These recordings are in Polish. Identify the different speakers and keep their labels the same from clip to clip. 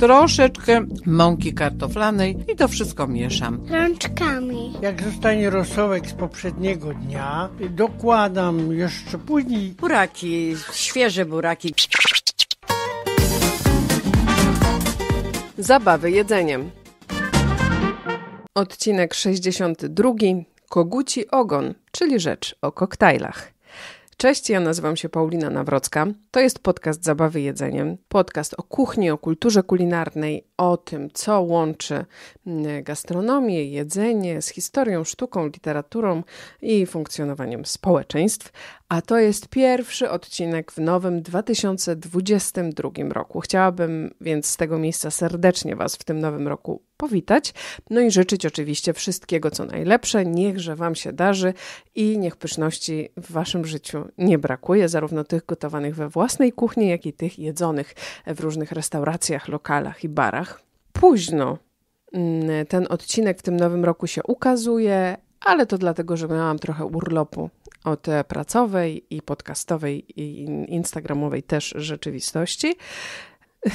Speaker 1: troszeczkę mąki kartoflanej i to wszystko mieszam.
Speaker 2: Rączkami. Jak zostanie rosołek z poprzedniego dnia,
Speaker 1: dokładam jeszcze później buraki, świeże buraki. Zabawy jedzeniem. Odcinek 62. Koguci ogon, czyli rzecz o koktajlach. Cześć, ja nazywam się Paulina Nawrocka. To jest podcast Zabawy Jedzeniem. Podcast o kuchni, o kulturze kulinarnej, o tym, co łączy mm, gastronomię, jedzenie z historią, sztuką, literaturą i funkcjonowaniem społeczeństw. A to jest pierwszy odcinek w nowym 2022 roku. Chciałabym więc z tego miejsca serdecznie Was w tym nowym roku powitać, no i życzyć oczywiście wszystkiego co najlepsze. Niechże Wam się darzy i niech pyszności w Waszym życiu nie brakuje, zarówno tych gotowanych we własnej kuchni, jak i tych jedzonych w różnych restauracjach, lokalach i barach. Późno mm, ten odcinek w tym nowym roku się ukazuje, ale to dlatego, że miałam trochę urlopu od pracowej i podcastowej i instagramowej też rzeczywistości.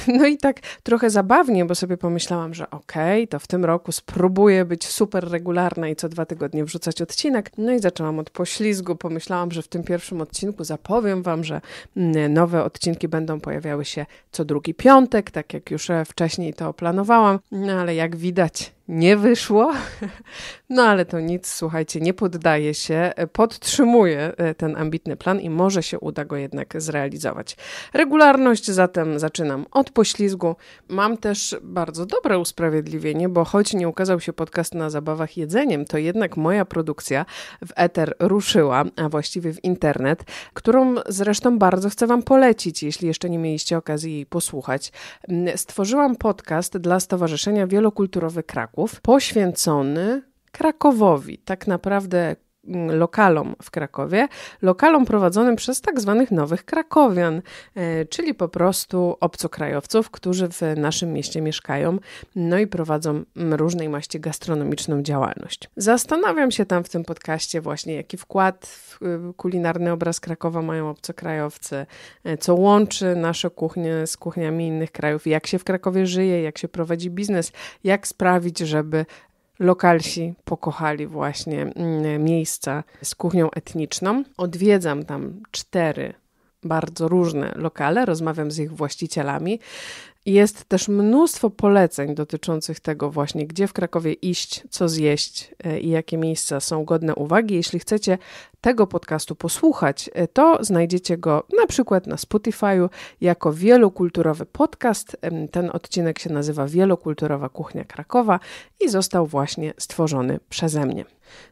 Speaker 1: No i tak trochę zabawnie, bo sobie pomyślałam, że okej, okay, to w tym roku spróbuję być super regularna i co dwa tygodnie wrzucać odcinek. No i zaczęłam od poślizgu. Pomyślałam, że w tym pierwszym odcinku zapowiem Wam, że mm, nowe odcinki będą pojawiały się co drugi piątek, tak jak już e, wcześniej to planowałam. No ale jak widać, nie wyszło. No ale to nic, słuchajcie, nie poddaje się, podtrzymuje e, ten ambitny plan i może się uda go jednak zrealizować. Regularność zatem zaczynam od poślizgu. Mam też bardzo dobre usprawiedliwienie, bo choć nie ukazał się podcast na zabawach jedzeniem, to jednak moja produkcja w eter ruszyła, a właściwie w internet, którą zresztą bardzo chcę Wam polecić, jeśli jeszcze nie mieliście okazji jej posłuchać. Mm, stworzyłam podcast dla Stowarzyszenia Wielokulturowy Kraków. Kraków, poświęcony Krakowowi. Tak naprawdę Mm, lokalom w Krakowie, lokalom prowadzonym przez tak zwanych nowych Krakowian, e, czyli po prostu obcokrajowców, którzy w naszym mieście mieszkają, no i prowadzą mm, różnej maści gastronomiczną działalność. Zastanawiam się tam w tym podcaście właśnie, jaki wkład w y, kulinarny obraz Krakowa mają obcokrajowcy, e, co łączy nasze kuchnie z kuchniami innych krajów, jak się w Krakowie żyje, jak się prowadzi biznes, jak sprawić, żeby lokalsi pokochali właśnie mm, miejsca z kuchnią etniczną. Odwiedzam tam cztery bardzo różne lokale, rozmawiam z ich właścicielami. Jest też mnóstwo poleceń dotyczących tego właśnie, gdzie w Krakowie iść, co zjeść e, i jakie miejsca są godne uwagi. Jeśli chcecie tego podcastu posłuchać, e, to znajdziecie go na przykład na Spotify'u jako wielokulturowy podcast. Ten odcinek się nazywa Wielokulturowa Kuchnia Krakowa i został właśnie stworzony przeze mnie.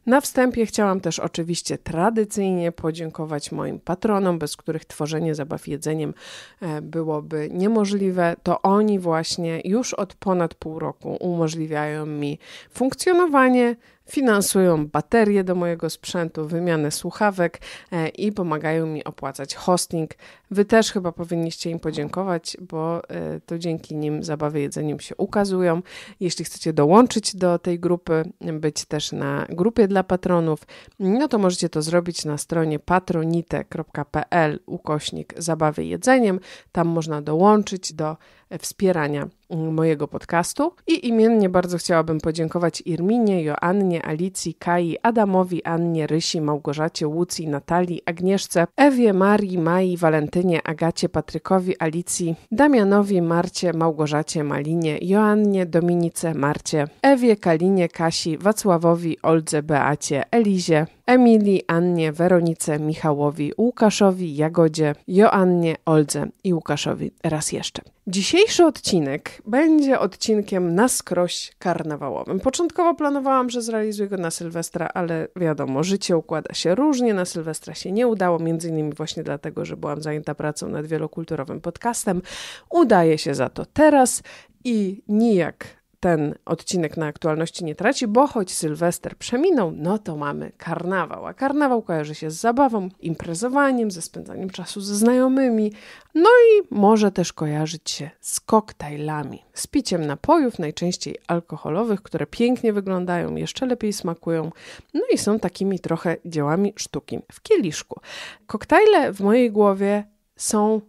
Speaker 1: Na wstępie chciałam też oczywiście tradycyjnie podziękować moim patronom, bez których tworzenie zabaw jedzeniem e, byłoby niemożliwe. To oni właśnie już od ponad pół roku umożliwiają mi funkcjonowanie, Finansują baterie do mojego sprzętu, wymianę słuchawek e, i pomagają mi opłacać hosting. Wy też chyba powinniście im podziękować, bo e, to dzięki nim zabawy jedzeniem się ukazują. Jeśli chcecie dołączyć do tej grupy, być też na grupie dla patronów, no to możecie to zrobić na stronie patronite.pl ukośnik zabawy jedzeniem. Tam można dołączyć do wspierania mm, mojego podcastu. I imiennie bardzo chciałabym podziękować Irminie, Joannie, Alicji, Kai, Adamowi, Annie, Rysi, Małgorzacie, Łucji, Natalii, Agnieszce, Ewie, Marii, Mai, Walentynie, Agacie, Patrykowi, Alicji, Damianowi, Marcie, Małgorzacie, Malinie, Joannie, Dominice, Marcie, Ewie, Kalinie, Kasi, Wacławowi, Oldze, Beacie, Elizie, Emilii, Annie, Weronice, Michałowi, Łukaszowi, Jagodzie, Joannie, Oldze i Łukaszowi raz jeszcze. Dzisiejszy odcinek będzie odcinkiem na skroś karnawałowym. Początkowo planowałam, że zrealizuję go na Sylwestra, ale wiadomo, życie układa się różnie. Na Sylwestra się nie udało, między innymi właśnie dlatego, że byłam zajęta pracą nad wielokulturowym podcastem. Udaje się za to teraz i nijak ten odcinek na aktualności nie traci, bo choć Sylwester przeminął, no to mamy karnawał. A karnawał kojarzy się z zabawą, imprezowaniem, ze spędzaniem czasu ze znajomymi, no i może też kojarzyć się z koktajlami, z piciem napojów, najczęściej alkoholowych, które pięknie wyglądają, jeszcze lepiej smakują, no i są takimi trochę dziełami sztuki w kieliszku. Koktajle w mojej głowie są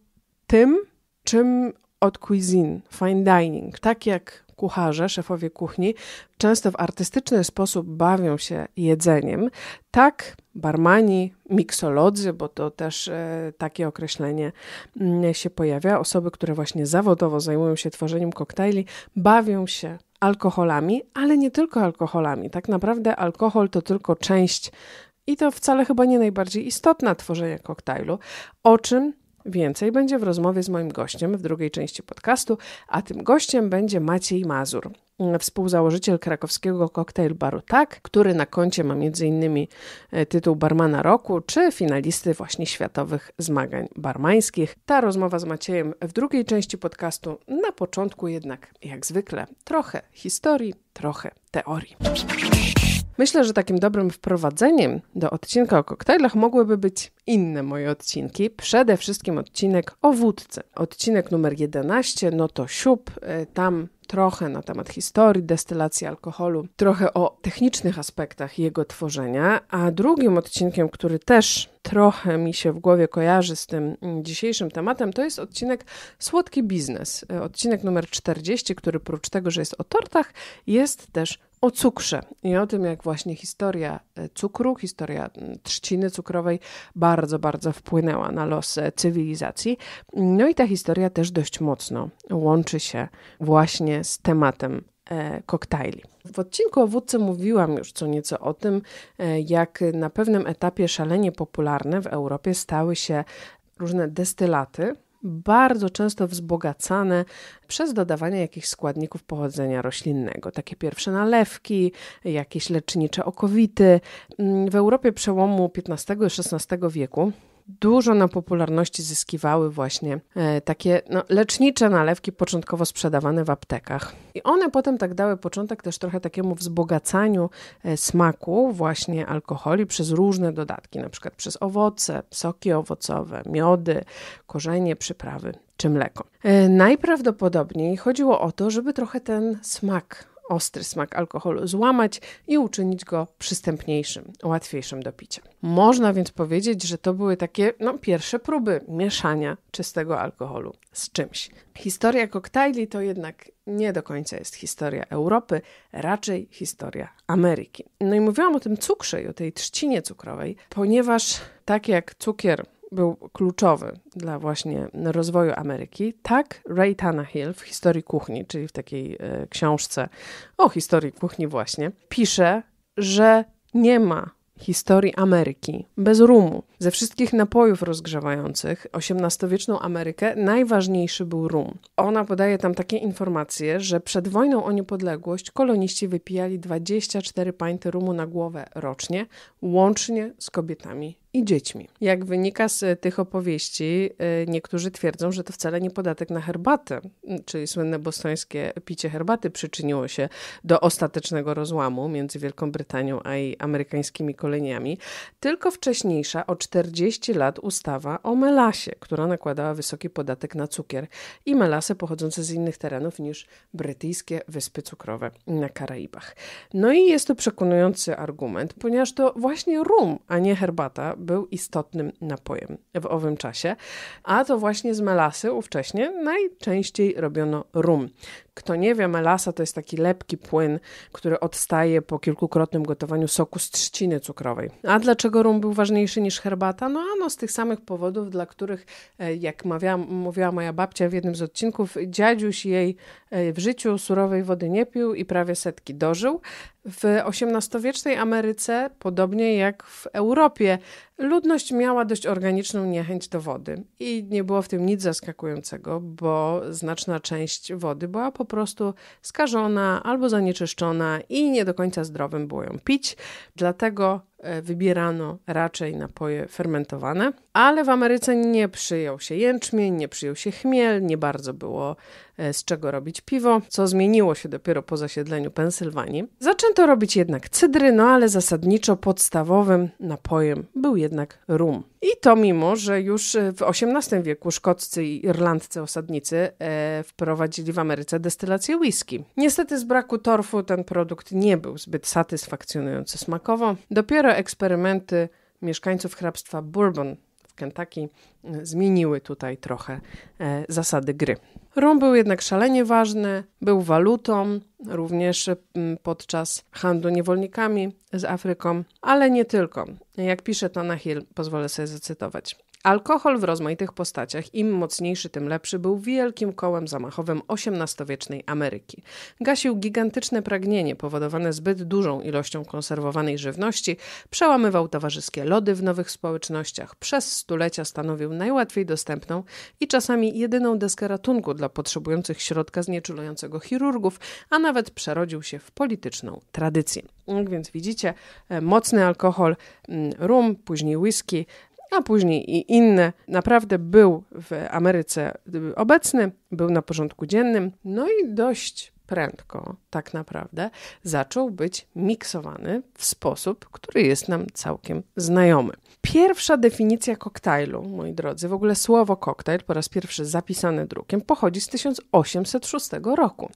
Speaker 1: tym, czym od cuisine, fine dining, tak jak kucharze, szefowie kuchni, często w artystyczny sposób bawią się jedzeniem. Tak barmani, miksolodzy, bo to też e, takie określenie mm, się pojawia, osoby, które właśnie zawodowo zajmują się tworzeniem koktajli, bawią się alkoholami, ale nie tylko alkoholami. Tak naprawdę alkohol to tylko część i to wcale chyba nie najbardziej istotna tworzenia koktajlu, o czym Więcej będzie w rozmowie z moim gościem w drugiej części podcastu, a tym gościem będzie Maciej Mazur, współzałożyciel krakowskiego koktajl baru Tak, który na koncie ma m.in. E, tytuł Barmana Roku czy finalisty właśnie światowych zmagań barmańskich. Ta rozmowa z Maciejem w drugiej części podcastu, na początku jednak, jak zwykle, trochę historii, trochę teorii. Myślę, że takim dobrym wprowadzeniem do odcinka o koktajlach mogłyby być inne moje odcinki. Przede wszystkim odcinek o wódce. Odcinek numer 11, no to siup. E, tam trochę na temat historii destylacji alkoholu, trochę o technicznych aspektach jego tworzenia, a drugim odcinkiem, który też trochę mi się w głowie kojarzy z tym mm, dzisiejszym tematem, to jest odcinek Słodki Biznes. E, odcinek numer 40, który prócz tego, że jest o tortach, jest też o cukrze i o tym, jak właśnie historia e, cukru, historia mm, trzciny cukrowej bardzo, bardzo wpłynęła na los e, cywilizacji. No i ta historia też dość mocno łączy się właśnie z tematem e, koktajli. W odcinku o wódce mówiłam już co nieco o tym, jak na pewnym etapie szalenie popularne w Europie stały się różne destylaty, bardzo często wzbogacane przez dodawanie jakichś składników pochodzenia roślinnego. Takie pierwsze nalewki, jakieś lecznicze okowity. Mm, w Europie przełomu XV i XVI wieku dużo na popularności zyskiwały właśnie e, takie no, lecznicze nalewki początkowo sprzedawane w aptekach. I one potem tak dały początek też trochę takiemu wzbogacaniu e, smaku właśnie alkoholi przez różne dodatki, na przykład przez owoce, soki owocowe, miody, korzenie, przyprawy czy mleko. E, najprawdopodobniej chodziło o to, żeby trochę ten smak ostry smak alkoholu złamać i uczynić go przystępniejszym, łatwiejszym do picia. Można więc powiedzieć, że to były takie no, pierwsze próby mieszania czystego alkoholu z czymś. Historia koktajli to jednak nie do końca jest historia Europy, raczej historia Ameryki. No i mówiłam o tym cukrze i o tej trzcinie cukrowej, ponieważ tak jak cukier był kluczowy dla właśnie rozwoju Ameryki, tak Ray Tannahill w Historii Kuchni, czyli w takiej e, książce o historii kuchni właśnie, pisze, że nie ma historii Ameryki bez rumu. Ze wszystkich napojów rozgrzewających XVIII-wieczną Amerykę najważniejszy był rum. Ona podaje tam takie informacje, że przed wojną o niepodległość koloniści wypijali 24 pinty rumu na głowę rocznie, łącznie z kobietami i dziećmi. Jak wynika z tych opowieści, y, niektórzy twierdzą, że to wcale nie podatek na herbatę, y, czyli słynne bostońskie picie herbaty przyczyniło się do ostatecznego rozłamu między Wielką Brytanią a jej amerykańskimi koleniami, tylko wcześniejsza o 40 lat ustawa o melasie, która nakładała wysoki podatek na cukier i melasy pochodzące z innych terenów niż brytyjskie wyspy cukrowe na Karaibach. No i jest to przekonujący argument, ponieważ to właśnie rum, a nie herbata był istotnym napojem w owym czasie, a to właśnie z melasy ówcześnie najczęściej robiono rum. Kto nie wie, melasa to jest taki lepki płyn, który odstaje po kilkukrotnym gotowaniu soku z trzciny cukrowej. A dlaczego rum był ważniejszy niż herbata? No no z tych samych powodów, dla których, e, jak mawia, mówiła moja babcia w jednym z odcinków, dziadziuś jej e, w życiu surowej wody nie pił i prawie setki dożył. W XVIII-wiecznej Ameryce, podobnie jak w Europie, Ludność miała dość organiczną niechęć do wody i nie było w tym nic zaskakującego, bo znaczna część wody była po prostu skażona albo zanieczyszczona i nie do końca zdrowym było ją pić, dlatego E, wybierano raczej napoje fermentowane, ale w Ameryce nie przyjął się jęczmień, nie przyjął się chmiel, nie bardzo było e, z czego robić piwo, co zmieniło się dopiero po zasiedleniu Pensylwanii. Zaczęto robić jednak cydry, no ale zasadniczo podstawowym napojem był jednak rum. I to mimo, że już e, w XVIII wieku szkoccy i irlandzcy osadnicy e, wprowadzili w Ameryce destylację whisky. Niestety z braku torfu ten produkt nie był zbyt satysfakcjonujący smakowo. Dopiero eksperymenty mieszkańców hrabstwa Bourbon w Kentucky e, zmieniły tutaj trochę e, zasady gry. Rum był jednak szalenie ważny, był walutą również e, podczas handlu niewolnikami z Afryką, ale nie tylko. Jak pisze Hill, pozwolę sobie zacytować. Alkohol w rozmaitych postaciach, im mocniejszy, tym lepszy, był wielkim kołem zamachowym XVIII-wiecznej Ameryki. Gasił gigantyczne pragnienie powodowane zbyt dużą ilością konserwowanej żywności, przełamywał towarzyskie lody w nowych społecznościach, przez stulecia stanowił najłatwiej dostępną i czasami jedyną deskę ratunku dla potrzebujących środka znieczulającego chirurgów, a nawet przerodził się w polityczną tradycję. Jak mm, więc widzicie, e, mocny alkohol, mm, rum, później whisky, a później i inne. Naprawdę był w Ameryce y, obecny, był na porządku dziennym, no i dość prędko, tak naprawdę, zaczął być miksowany w sposób, który jest nam całkiem znajomy. Pierwsza definicja koktajlu, moi drodzy, w ogóle słowo koktajl po raz pierwszy zapisane drukiem, pochodzi z 1806 roku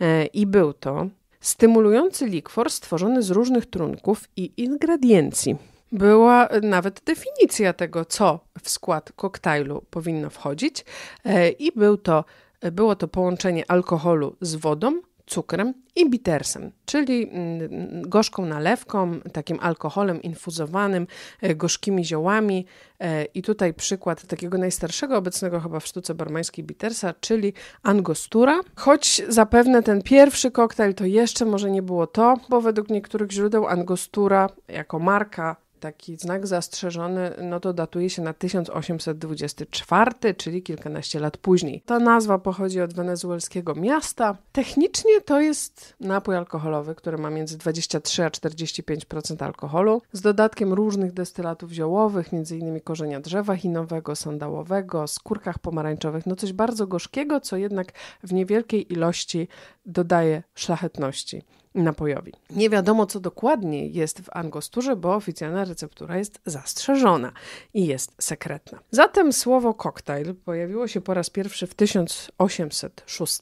Speaker 1: e, i był to stymulujący likwor stworzony z różnych trunków i ingrediencji była nawet definicja tego, co w skład koktajlu powinno wchodzić, e, i był to, było to połączenie alkoholu z wodą, cukrem i bitersem, czyli mm, mm, gorzką nalewką, takim alkoholem infuzowanym, e, gorzkimi ziołami. E, I tutaj przykład takiego najstarszego obecnego chyba w sztuce barmańskiej bitersa, czyli angostura. Choć zapewne ten pierwszy koktajl to jeszcze może nie było to, bo według niektórych źródeł angostura jako marka taki znak zastrzeżony, no to datuje się na 1824, czyli kilkanaście lat później. Ta nazwa pochodzi od wenezuelskiego miasta. Technicznie to jest napój alkoholowy, który ma między 23 a 45% alkoholu, z dodatkiem różnych destylatów ziołowych, m.in. korzenia drzewa chinowego, sandałowego, skórkach pomarańczowych, no coś bardzo gorzkiego, co jednak w niewielkiej ilości dodaje szlachetności napojowi. Nie wiadomo, co dokładnie jest w angosturze, bo oficjalna receptura jest zastrzeżona i jest sekretna. Zatem słowo koktajl pojawiło się po raz pierwszy w 1806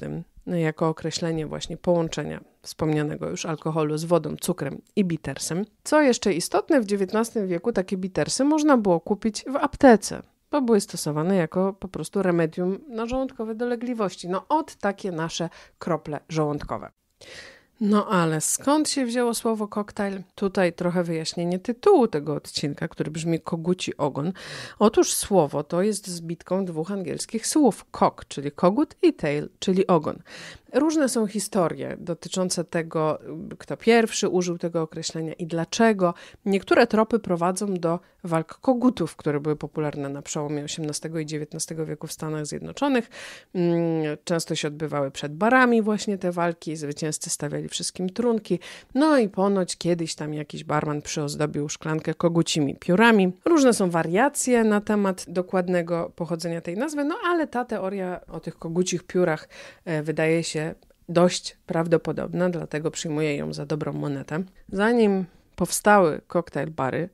Speaker 1: no, jako określenie właśnie połączenia wspomnianego już alkoholu z wodą, cukrem i bitersem. Co jeszcze istotne, w XIX wieku takie bitersy można było kupić w aptece bo były stosowane jako po prostu remedium na żołądkowe dolegliwości. No od takie nasze krople żołądkowe. No ale skąd się wzięło słowo koktajl? Tutaj trochę wyjaśnienie tytułu tego odcinka, który brzmi koguci ogon. Otóż słowo to jest zbitką dwóch angielskich słów: kok, czyli kogut i tail, czyli ogon. Różne są historie dotyczące tego, kto pierwszy użył tego określenia i dlaczego. Niektóre tropy prowadzą do walk kogutów, które były popularne na przełomie XVIII i XIX wieku w Stanach Zjednoczonych. Mm, często się odbywały przed barami właśnie te walki, zwycięzcy stawiali wszystkim trunki. No i ponoć kiedyś tam jakiś barman przyozdobił szklankę kogucimi piórami. Różne są wariacje na temat dokładnego pochodzenia tej nazwy, no ale ta teoria o tych kogucich piórach e, wydaje się dość prawdopodobna, dlatego przyjmuję ją za dobrą monetę. Zanim powstały koktajl bary,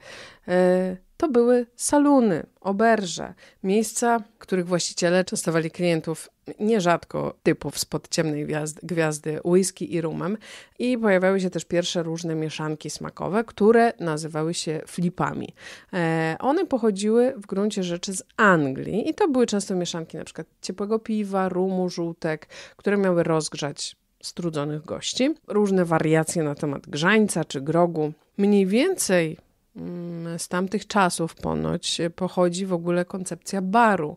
Speaker 1: e, to były saluny, oberże, miejsca, których właściciele częstowali klientów nierzadko typów spod ciemnej gwiazdy, gwiazdy whisky i rumem. I pojawiały się też pierwsze różne mieszanki smakowe, które nazywały się flipami. E, one pochodziły w gruncie rzeczy z Anglii i to były często mieszanki np. ciepłego piwa, rumu, żółtek, które miały rozgrzać strudzonych gości. Różne wariacje na temat grzańca czy grogu. Mniej więcej Mm, z tamtych czasów ponoć e, pochodzi w ogóle koncepcja baru.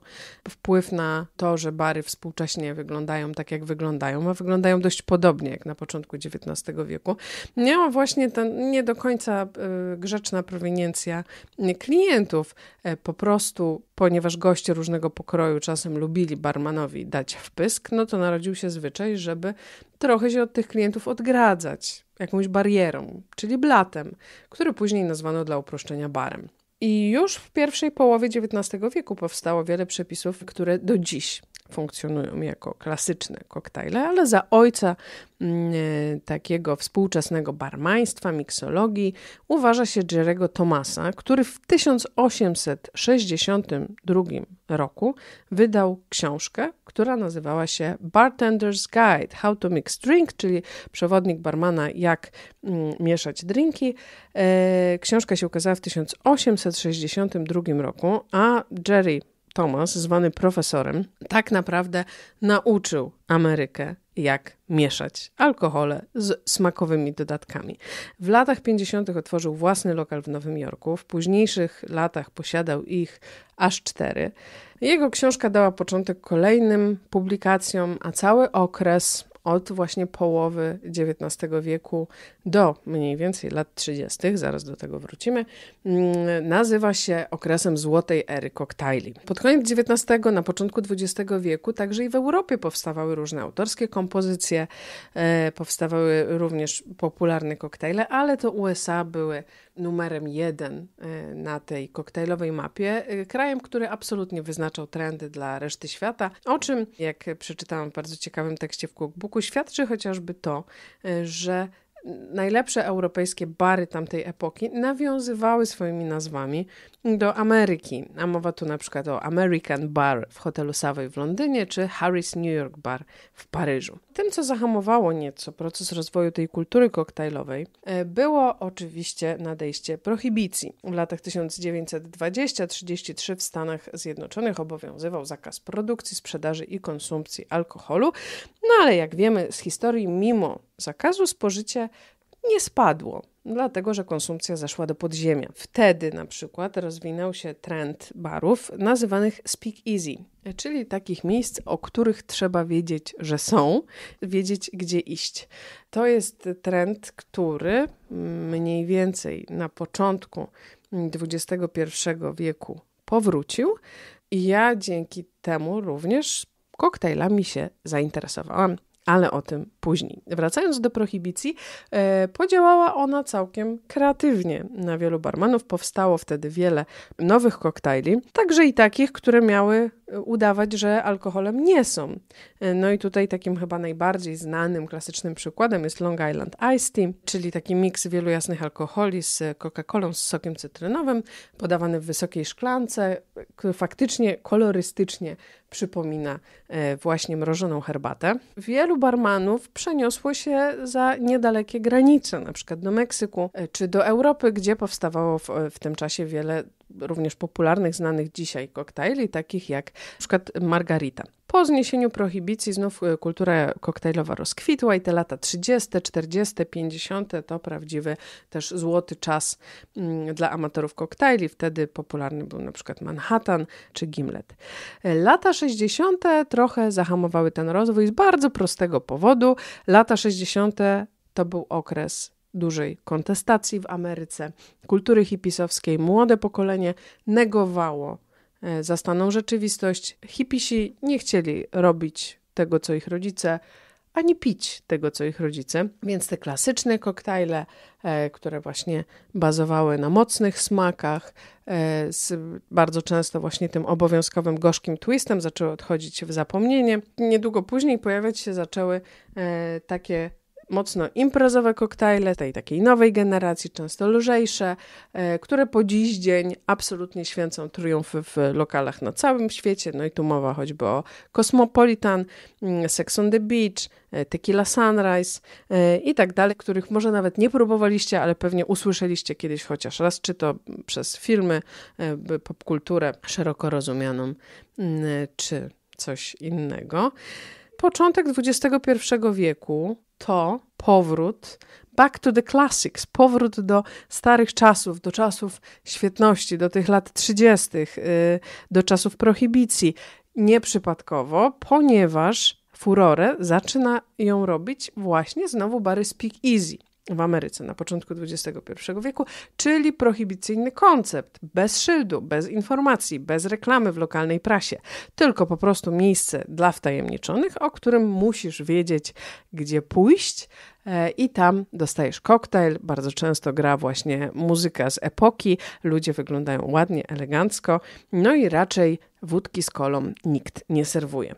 Speaker 1: Wpływ na to, że bary współcześnie wyglądają tak, jak wyglądają, a wyglądają dość podobnie jak na początku XIX wieku, miała właśnie ta nie do końca e, grzeczna proweniencja e, klientów. Po prostu, ponieważ goście różnego pokroju czasem lubili barmanowi dać wpysk, no to narodził się zwyczaj, żeby trochę się od tych klientów odgradzać jakąś barierą, czyli blatem, który później nazwano dla uproszczenia barem. I już w pierwszej połowie XIX wieku powstało wiele przepisów, które do dziś funkcjonują jako klasyczne koktajle, ale za ojca mm, e, takiego współczesnego barmaństwa, miksologii uważa się Jerego Thomasa, który w 1862 roku wydał książkę, która nazywała się Bartender's Guide: How to Mix Drink, czyli przewodnik barmana, jak mm, mieszać drinki. E, książka się ukazała w 1862 roku, a Jerry Thomas, zwany profesorem, tak naprawdę nauczył Amerykę, jak mieszać alkohole z smakowymi dodatkami. W latach 50. otworzył własny lokal w Nowym Jorku, w późniejszych latach posiadał ich aż cztery. Jego książka dała początek kolejnym publikacjom, a cały okres od właśnie połowy XIX wieku do mniej więcej lat 30., zaraz do tego wrócimy, mm, nazywa się okresem złotej ery koktajli. Pod koniec XIX, na początku XX wieku także i w Europie powstawały różne autorskie kompozycje, e, powstawały również popularne koktajle, ale to USA były numerem jeden e, na tej koktajlowej mapie, e, krajem, który absolutnie wyznaczał trendy dla reszty świata, o czym, jak przeczytałam w bardzo ciekawym tekście w cookbooku, świadczy chociażby to, e, że najlepsze europejskie bary tamtej epoki nawiązywały swoimi nazwami do Ameryki, a mowa tu na przykład o American Bar w hotelu Savoy w Londynie czy Harris New York Bar w Paryżu. Tym, co zahamowało nieco proces rozwoju tej kultury koktajlowej, e, było oczywiście nadejście prohibicji. W latach 1920-33 w Stanach Zjednoczonych obowiązywał zakaz produkcji, sprzedaży i konsumpcji alkoholu, no ale jak wiemy z historii, mimo zakazu spożycie nie spadło, dlatego że konsumpcja zeszła do podziemia. Wtedy na przykład rozwinął się trend barów nazywanych speak easy, czyli takich miejsc, o których trzeba wiedzieć, że są, wiedzieć gdzie iść. To jest trend, który mniej więcej na początku XXI wieku powrócił i ja dzięki temu również koktajlami się zainteresowałam ale o tym później. Wracając do prohibicji, e, podziałała ona całkiem kreatywnie. Na wielu barmanów powstało wtedy wiele nowych koktajli, także i takich, które miały e, udawać, że alkoholem nie są. E, no i tutaj takim chyba najbardziej znanym, klasycznym przykładem jest Long Island Ice Tea, czyli taki miks wielu jasnych alkoholi z Coca-Colą, z sokiem cytrynowym, podawany w wysokiej szklance, faktycznie kolorystycznie przypomina e, właśnie mrożoną herbatę. Wielu barmanów przeniosło się za niedalekie granice, na przykład do Meksyku e, czy do Europy, gdzie powstawało w, e, w tym czasie wiele również popularnych, znanych dzisiaj koktajli, takich jak np. margarita. Po zniesieniu prohibicji znów e, kultura koktajlowa rozkwitła i te lata 30., 40., 50. to prawdziwy też złoty czas mm, dla amatorów koktajli. Wtedy popularny był na przykład Manhattan czy Gimlet. E, lata 60. trochę zahamowały ten rozwój z bardzo prostego powodu. Lata 60. to był okres dużej kontestacji w Ameryce, kultury hipisowskiej, młode pokolenie negowało e, zastaną rzeczywistość. Hipisi nie chcieli robić tego, co ich rodzice, ani pić tego, co ich rodzice. Więc te klasyczne koktajle, e, które właśnie bazowały na mocnych smakach, e, z bardzo często właśnie tym obowiązkowym gorzkim twistem, zaczęły odchodzić w zapomnienie. Niedługo później pojawiać się zaczęły takie mocno imprezowe koktajle tej takiej nowej generacji, często lżejsze, e, które po dziś dzień absolutnie święcą triumfy w lokalach na całym świecie. No i tu mowa choćby o Cosmopolitan, mm, Sex on the Beach, e, Tequila Sunrise e, i tak dalej, których może nawet nie próbowaliście, ale pewnie usłyszeliście kiedyś chociaż raz, czy to przez filmy, popkulturę szeroko rozumianą, mm, czy coś innego. Początek XXI wieku to powrót back to the classics, powrót do starych czasów, do czasów świetności, do tych lat 30., y, do czasów prohibicji. Nieprzypadkowo, ponieważ furorę zaczyna ją robić właśnie znowu bary Speak Easy w Ameryce na początku XXI wieku, czyli prohibicyjny koncept bez szyldu, bez informacji, bez reklamy w lokalnej prasie, tylko po prostu miejsce dla wtajemniczonych, o którym musisz wiedzieć, gdzie pójść, E, i tam dostajesz koktajl. Bardzo często gra właśnie muzyka z epoki, ludzie wyglądają ładnie, elegancko, no i raczej wódki z kolą nikt nie serwuje.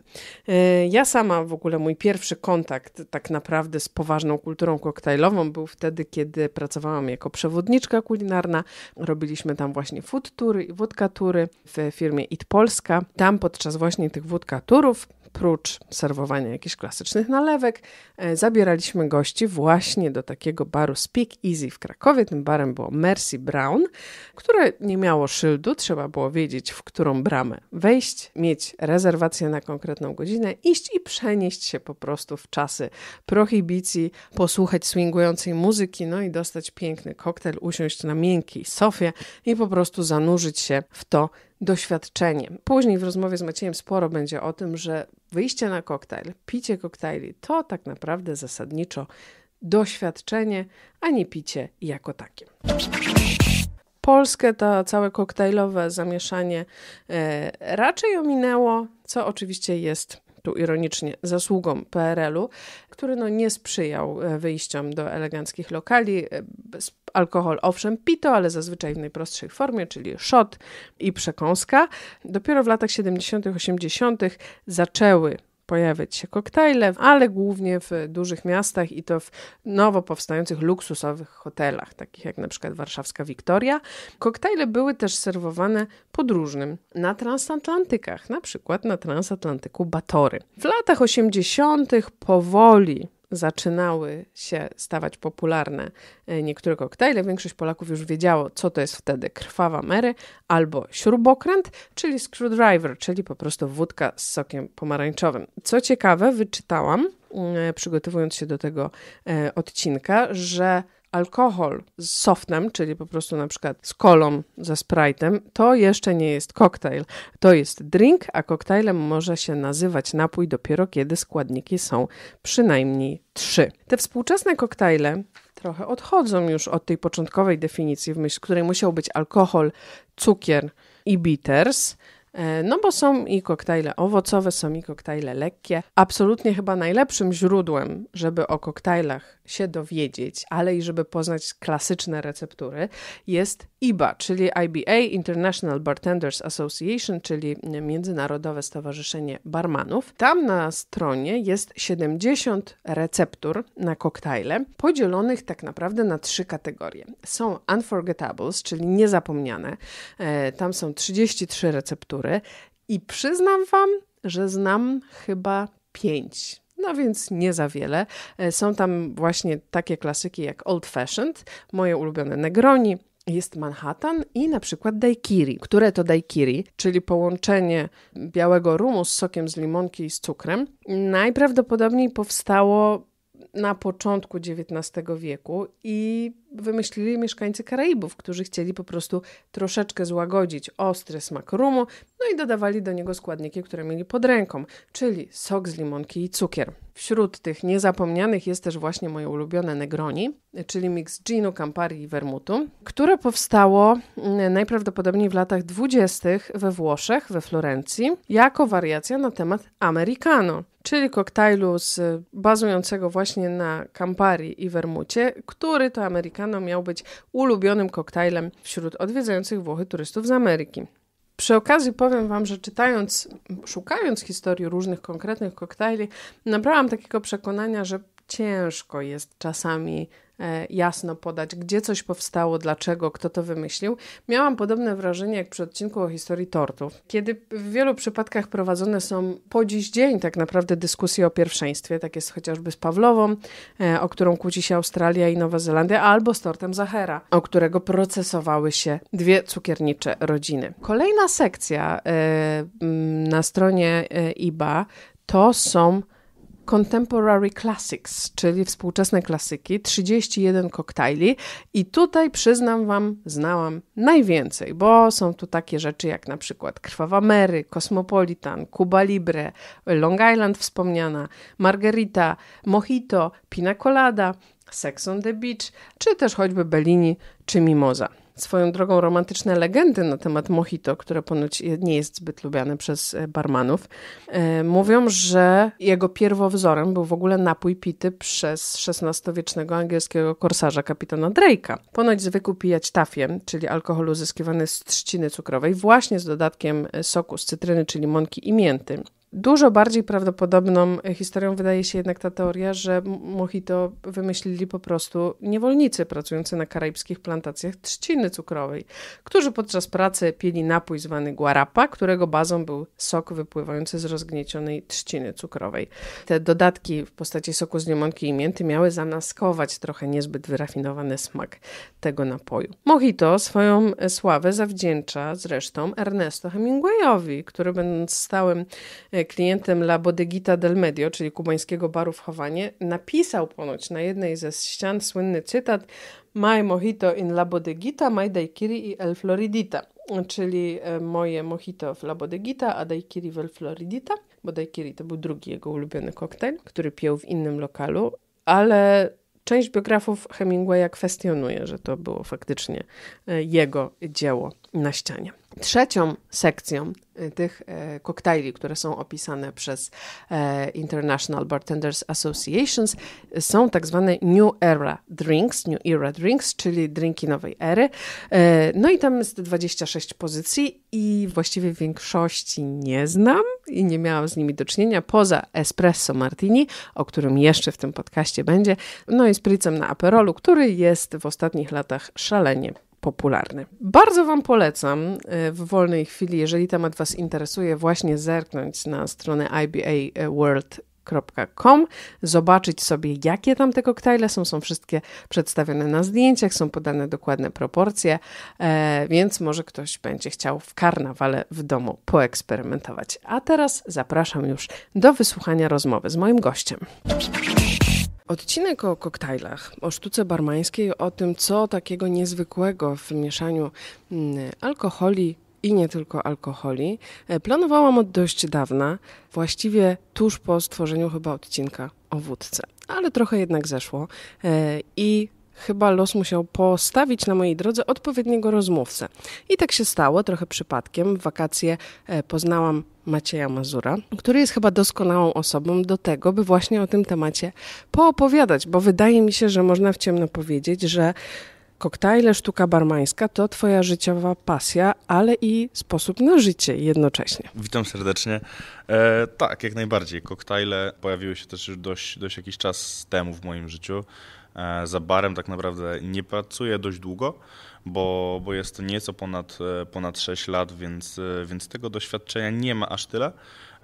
Speaker 1: E, ja sama w ogóle mój pierwszy kontakt tak naprawdę z poważną kulturą koktajlową był wtedy, kiedy pracowałam jako przewodniczka kulinarna. Robiliśmy tam właśnie food tury i wódka tury w firmie It Polska. Tam podczas właśnie tych wódka turów prócz serwowania jakichś klasycznych nalewek, e, zabieraliśmy gości właśnie do takiego baru Speak Easy w Krakowie. Tym barem było Mercy Brown, które nie miało szyldu, trzeba było wiedzieć, w którą bramę wejść, mieć rezerwację na konkretną godzinę, iść i przenieść się po prostu w czasy prohibicji, posłuchać swingującej muzyki, no i dostać piękny koktajl, usiąść na miękkiej sofie i po prostu zanurzyć się w to doświadczenie. Później w rozmowie z Maciejem sporo będzie o tym, że wyjście na koktajl, picie koktajli to tak naprawdę zasadniczo doświadczenie, a nie picie jako takie. Polskę to całe koktajlowe zamieszanie e, raczej ominęło, co oczywiście jest tu ironicznie, zasługą PRL-u, który no nie sprzyjał e, wyjściom do eleganckich lokali. E, alkohol owszem pito, ale zazwyczaj w najprostszej formie, czyli szot i przekąska. Dopiero w latach 70., 80. zaczęły pojawiać się koktajle, ale głównie w dużych miastach i to w nowo powstających luksusowych hotelach, takich jak na przykład warszawska Wiktoria. Koktajle były też serwowane podróżnym na transatlantykach, na przykład na transatlantyku Batory. W latach 80. powoli zaczynały się stawać popularne e, niektóre koktajle, większość Polaków już wiedziało, co to jest wtedy krwawa Mary albo śrubokręt, czyli screwdriver, czyli po prostu wódka z sokiem pomarańczowym. Co ciekawe, wyczytałam, e, przygotowując się do tego e, odcinka, że alkohol z softem, czyli po prostu na przykład z kolą, ze sprite'em, to jeszcze nie jest koktajl. To jest drink, a koktajlem może się nazywać napój dopiero kiedy składniki są przynajmniej trzy. Te współczesne koktajle trochę odchodzą już od tej początkowej definicji, w myśl której musiał być alkohol, cukier i bitters. E, no bo są i koktajle owocowe, są i koktajle lekkie. Absolutnie chyba najlepszym źródłem, żeby o koktajlach się dowiedzieć, ale i żeby poznać klasyczne receptury, jest IBA, czyli IBA, International Bartenders Association, czyli Międzynarodowe Stowarzyszenie Barmanów. Tam na stronie jest 70 receptur na koktajle, podzielonych tak naprawdę na trzy kategorie. Są unforgettables, czyli niezapomniane. E, tam są 33 receptury i przyznam Wam, że znam chyba 5 no więc nie za wiele. E, są tam właśnie takie klasyki jak Old Fashioned, moje ulubione Negroni, jest Manhattan i na przykład daiquiri. Które to daiquiri, czyli połączenie białego rumu z sokiem z limonki i z cukrem, najprawdopodobniej powstało na początku XIX wieku i wymyślili mieszkańcy Karaibów, którzy chcieli po prostu troszeczkę złagodzić ostry smak rumu, no i dodawali do niego składniki, które mieli pod ręką, czyli sok z limonki i cukier. Wśród tych niezapomnianych jest też właśnie moje ulubione Negroni, czyli miks ginu, Campari i Vermutu, które powstało mm, najprawdopodobniej w latach dwudziestych we Włoszech, we Florencji, jako wariacja na temat Americano czyli koktajlu z bazującego właśnie na Campari i Wermucie, który to Amerykano miał być ulubionym koktajlem wśród odwiedzających Włochy turystów z Ameryki. Przy okazji powiem Wam, że czytając, szukając historii różnych konkretnych koktajli, nabrałam takiego przekonania, że ciężko jest czasami E, jasno podać, gdzie coś powstało, dlaczego, kto to wymyślił. Miałam podobne wrażenie jak przy odcinku o historii tortów, kiedy w wielu przypadkach prowadzone są po dziś dzień tak naprawdę dyskusje o pierwszeństwie, tak jest chociażby z Pawlową, e, o którą kłóci się Australia i Nowa Zelandia, albo z tortem Zachera, o którego procesowały się dwie cukiernicze rodziny. Kolejna sekcja e, na stronie IBA to są Contemporary Classics, czyli współczesne klasyki, 31 koktajli i tutaj przyznam Wam, znałam najwięcej, bo są tu takie rzeczy jak na przykład Krwawa Mary, Cosmopolitan, Cuba Libre, Long Island wspomniana, Margarita, Mojito, Pina Colada, Sex on the Beach, czy też choćby Bellini czy Mimoza. Swoją drogą romantyczne legendy na temat mojito, które ponoć nie jest zbyt lubiane przez e, barmanów, e, mówią, że jego pierwowzorem był w ogóle napój pity przez XVI-wiecznego angielskiego korsarza kapitana Drake'a. Ponoć zwykł pijać tafię, czyli alkohol uzyskiwany z trzciny cukrowej, właśnie z dodatkiem e, soku z cytryny, czyli mąki i mięty. Dużo bardziej prawdopodobną historią wydaje się jednak ta teoria, że mojito wymyślili po prostu niewolnicy pracujący na karaibskich plantacjach trzciny cukrowej, którzy podczas pracy pili napój zwany guarapa, którego bazą był sok wypływający z rozgniecionej trzciny cukrowej. Te dodatki w postaci soku z niemonki i mięty miały zamaskować trochę niezbyt wyrafinowany smak tego napoju. Mojito swoją sławę zawdzięcza zresztą Ernesto Hemingwayowi, który będąc stałym e, klientem La Bodeguita del Medio, czyli kubańskiego baru w Hawanie, napisał ponoć na jednej ze ścian słynny cytat My mojito in La Bodeguita, my daiquiri i el floridita, czyli e, moje mojito w La Bodeguita, a daiquiri w el floridita, bo daiquiri to był drugi jego ulubiony koktajl, który pił w innym lokalu, ale część biografów Hemingwaya kwestionuje, że to było faktycznie e, jego dzieło na ścianie. Trzecią sekcją y, tych e, koktajli, które są opisane przez e, International Bartenders Associations, są tak zwane New Era Drinks, New Era Drinks, czyli drinki nowej ery. E, no i tam jest 26 pozycji i właściwie większości nie znam i nie miałam z nimi do czynienia, poza espresso martini, o którym jeszcze w tym podcaście będzie, no i spritzem na Aperolu, który jest w ostatnich latach szalenie popularny. Bardzo Wam polecam y, w wolnej chwili, jeżeli temat Was interesuje, właśnie zerknąć na stronę IBA World Com, zobaczyć sobie, jakie tam te koktajle są. Są wszystkie przedstawione na zdjęciach, są podane dokładne proporcje, e, więc może ktoś będzie chciał w karnawale w domu poeksperymentować. A teraz zapraszam już do wysłuchania rozmowy z moim gościem. Odcinek o koktajlach, o sztuce barmańskiej, o tym, co takiego niezwykłego w mieszaniu mm, alkoholi i nie tylko alkoholi, e, planowałam od dość dawna, właściwie tuż po stworzeniu chyba odcinka o wódce. Ale trochę jednak zeszło e, i chyba los musiał postawić na mojej drodze odpowiedniego rozmówcę. I tak się stało, trochę przypadkiem. W wakacje e, poznałam Macieja Mazura, który jest chyba doskonałą osobą do tego, by właśnie o tym temacie poopowiadać, bo wydaje mi się, że można w ciemno powiedzieć, że koktajle, sztuka barmańska to twoja życiowa pasja, ale i sposób na życie jednocześnie.
Speaker 2: Witam serdecznie. E, tak, jak najbardziej. Koktajle pojawiły się też dość, dość jakiś czas temu w moim życiu. E, za barem tak naprawdę nie pracuję dość długo, bo, bo jest to nieco ponad, e, ponad 6 lat, więc, e, więc tego doświadczenia nie ma aż tyle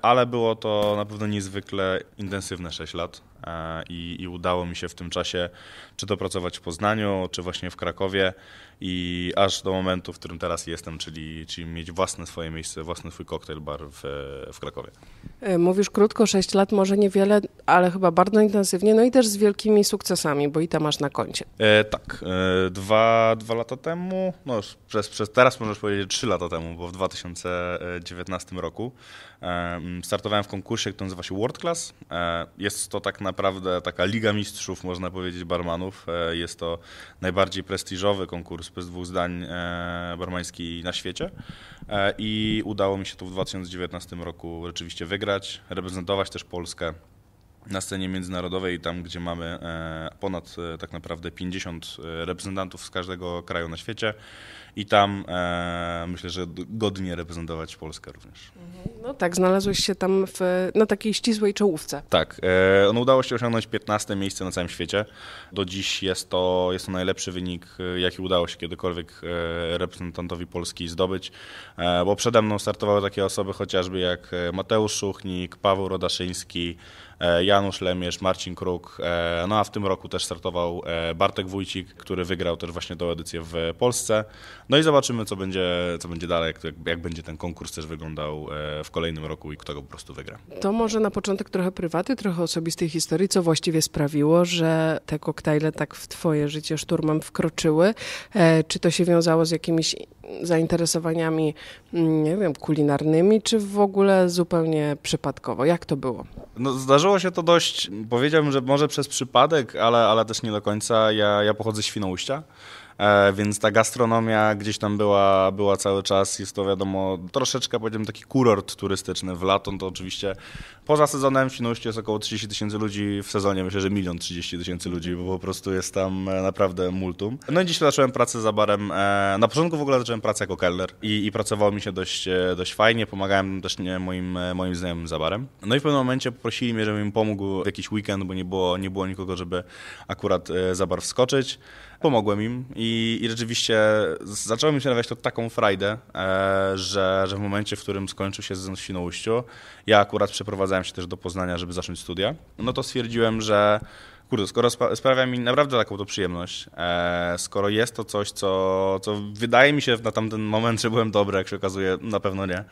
Speaker 2: ale było to na pewno niezwykle intensywne 6 lat. E, I, I, udało mi się w tym czasie, czy to pracować w Poznaniu, czy właśnie w Krakowie, i aż do momentu, w którym teraz jestem, czyli, czyli mieć własne swoje miejsce, własny swój koktajl bar w, w Krakowie.
Speaker 1: E, mówisz krótko, 6 lat, może niewiele, ale chyba bardzo intensywnie, no i też z wielkimi sukcesami, bo i tam masz na koncie.
Speaker 2: E, tak, e, dwa, dwa lata temu, no już przez, przez teraz możesz powiedzieć 3 lata temu, bo w 2019 roku e, startowałem w konkursie, który nazywa się World Class. E, jest to tak na naprawdę taka Liga Mistrzów, można powiedzieć, barmanów. E, jest to najbardziej prestiżowy konkurs bez dwóch zdań e, barmański na świecie e, i udało mi się to w 2019 roku rzeczywiście wygrać, reprezentować też Polskę na scenie międzynarodowej, tam gdzie mamy ponad tak naprawdę 50 reprezentantów z każdego kraju na świecie i tam e, myślę, że godnie reprezentować Polskę również.
Speaker 1: Mhm. No tak, znalazłeś się tam w, na takiej ścisłej czołówce.
Speaker 2: Tak, e, no udało się osiągnąć 15 miejsce na całym świecie. Do dziś jest to, jest to najlepszy wynik, e, jaki udało się kiedykolwiek e, reprezentantowi Polski zdobyć, e, bo przede mną startowały takie osoby chociażby jak e, Mateusz Szuchnik, Paweł Rodaszyński, E, Janusz Lemierz, Marcin Kruk, e, no a w tym roku też startował e, Bartek Wójcik, który wygrał też właśnie tę edycję w Polsce. No i zobaczymy, co będzie, co będzie dalej, jak, jak będzie ten konkurs też wyglądał w kolejnym roku i kto go po prostu wygra. To
Speaker 1: może na początek trochę prywaty, trochę osobistej historii, co właściwie sprawiło, że te koktajle tak w twoje życie szturmem wkroczyły. Czy to się wiązało z jakimiś zainteresowaniami, mm, nie wiem, kulinarnymi, czy w ogóle zupełnie przypadkowo? Jak to było?
Speaker 2: No, zdarzyło się to dość, powiedziałbym, że może przez przypadek, ale, ale też nie do końca. Ja, ja pochodzę z Świnoujścia. E, więc ta gastronomia gdzieś tam była, była cały czas. Jest to wiadomo troszeczkę, powiedziałbym, taki kurort turystyczny. W lato to oczywiście Poza sezonem w Świnoujściu jest około 30 tysięcy ludzi, w sezonie myślę, że milion 30 tysięcy ludzi, bo po prostu jest tam e, naprawdę multum. No i dzisiaj zacząłem pracę za barem. E, na początku w ogóle zacząłem pracę jako keller i, i pracowało mi się dość, e, dość fajnie, pomagałem też nie, moim, moim znajomym za barem. No i w pewnym momencie poprosili mnie, żebym im pomógł w jakiś weekend, bo nie było, nie było nikogo, żeby akurat za bar wskoczyć. Pomogłem im i, i rzeczywiście zaczęło mi się nawiać to taką frajdę, że, że w momencie, w którym skończył się sezon w Świnoujściu, ja akurat przeprowadzałem dostałem się też do Poznania, żeby zacząć studia, no to stwierdziłem, że kurde, skoro sprawia mi naprawdę taką to przyjemność, e, skoro jest to coś, co, co wydaje mi się na tamten moment, że byłem dobry, jak się okazuje, na pewno nie,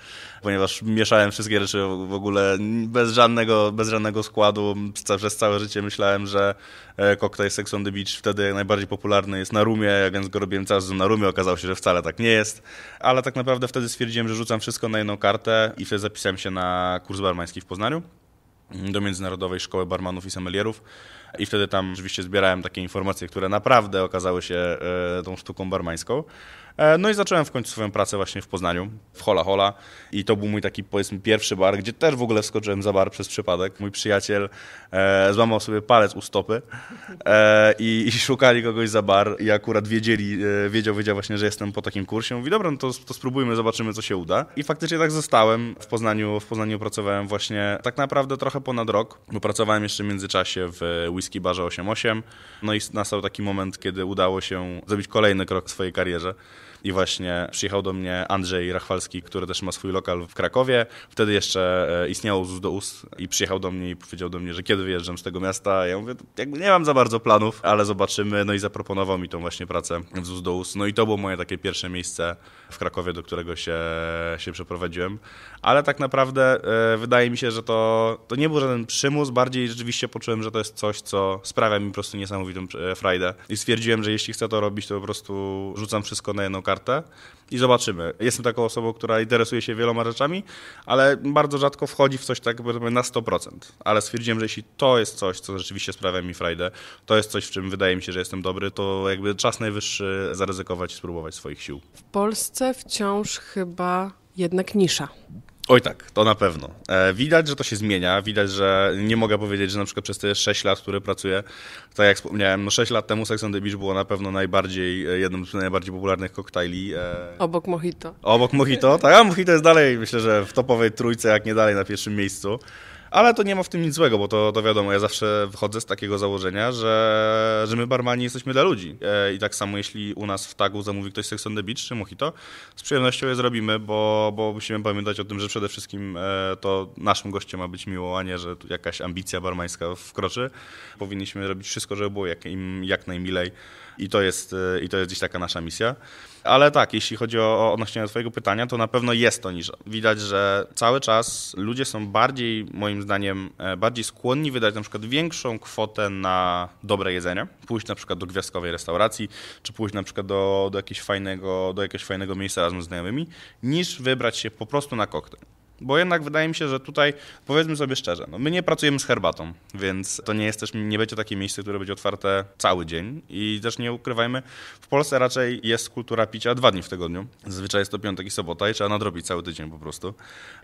Speaker 2: ponieważ mieszałem wszystkie rzeczy w ogóle bez żadnego, bez żadnego składu, przez całe życie myślałem, że e, koktajl Sex on the Beach wtedy najbardziej popularny jest na rumie, więc go robiłem cały na rumie, okazało się, że wcale tak nie jest, ale tak naprawdę wtedy stwierdziłem, że rzucam wszystko na jedną kartę i wtedy zapisałem się na kurs barmański w Poznaniu do Międzynarodowej Szkoły Barmanów i samelierów i wtedy tam oczywiście zbierałem takie informacje, które naprawdę okazały się e, tą sztuką barmańską. E, no i zacząłem w końcu swoją pracę właśnie w Poznaniu, w Hola Hola i to był mój taki powiedzmy pierwszy bar, gdzie też w ogóle wskoczyłem za bar przez przypadek. Mój przyjaciel e, złamał sobie palec u stopy e, i, i, szukali kogoś za bar i akurat wiedzieli, e, wiedział, wiedział właśnie, że jestem po takim kursie. Mówi, dobra, no to, to spróbujmy, zobaczymy co się uda. I faktycznie tak zostałem. W Poznaniu, w Poznaniu pracowałem właśnie tak naprawdę trochę ponad rok, bo pracowałem jeszcze w międzyczasie w Whisky Barze 88. No i nastał taki moment, kiedy udało się zrobić kolejny krok w swojej karierze. I właśnie przyjechał do mnie Andrzej Rachwalski, który też ma swój lokal w Krakowie. Wtedy jeszcze e, istniało z do ust i przyjechał do mnie i powiedział do mnie, że kiedy wyjeżdżam z tego miasta. Ja mówię, jakby nie mam za bardzo planów, ale zobaczymy. No i zaproponował mi tą właśnie pracę w ZUS do No i to było moje takie pierwsze miejsce w Krakowie, do którego się, się przeprowadziłem ale tak naprawdę e, wydaje mi się, że to, to nie był żaden przymus, bardziej rzeczywiście poczułem, że to jest coś, co sprawia mi po prostu niesamowitą e, frajdę i stwierdziłem, że jeśli chcę to robić, to po prostu rzucam wszystko na jedną kartę i zobaczymy. Jestem taką osobą, która interesuje się wieloma rzeczami, ale bardzo rzadko wchodzi w coś tak na 100%, ale stwierdziłem, że jeśli to jest coś, co rzeczywiście sprawia mi frajdę, to jest coś, w czym wydaje mi się, że jestem dobry, to jakby czas najwyższy zaryzykować i spróbować swoich sił.
Speaker 1: W Polsce wciąż chyba jednak nisza.
Speaker 2: Oj tak, to na pewno. E, widać, że to się zmienia, widać, że nie mogę powiedzieć, że na przykład przez te 6 lat, które pracuję, tak jak wspomniałem, no 6 lat temu Sex on the Beach było na pewno najbardziej, e, jednym z najbardziej popularnych koktajli. E. Obok Mojito. Obok Mojito, tak, a Mojito jest dalej, myślę, że w topowej trójce, jak nie dalej, na pierwszym miejscu. Ale to nie ma w tym nic złego, bo to, to wiadomo, ja zawsze wychodzę z takiego założenia, że, że my barmani jesteśmy dla ludzi. E, I tak samo jeśli u nas w tagu zamówi ktoś Sex on the Beach czy Mojito, z przyjemnością je zrobimy, bo, bo musimy pamiętać o tym, że przede wszystkim e, to naszym gościom ma być miło, a nie, że tu jakaś ambicja barmańska wkroczy. Powinniśmy robić wszystko, żeby było jak, im, jak najmilej i to, jest, e, i to jest dziś taka nasza misja. Ale tak, jeśli chodzi o, o odnośnie do Twojego pytania, to na pewno jest to niż. Widać, że cały czas ludzie są bardziej, moim zdaniem, e, bardziej skłonni wydać na przykład większą kwotę na dobre jedzenie, pójść na przykład do gwiazdkowej restauracji, czy pójść na przykład do, do, jakiegoś, fajnego, do jakiegoś fajnego miejsca razem z znajomymi, niż wybrać się po prostu na koktajl. Bo jednak wydaje mi się, że tutaj, powiedzmy sobie szczerze, no my nie pracujemy z herbatą, więc to nie jest też, nie będzie takie miejsce, które będzie otwarte cały dzień i też nie ukrywajmy, w Polsce raczej jest kultura picia dwa dni w tygodniu, Zwyczaj jest to piątek i sobota i trzeba nadrobić cały tydzień po prostu,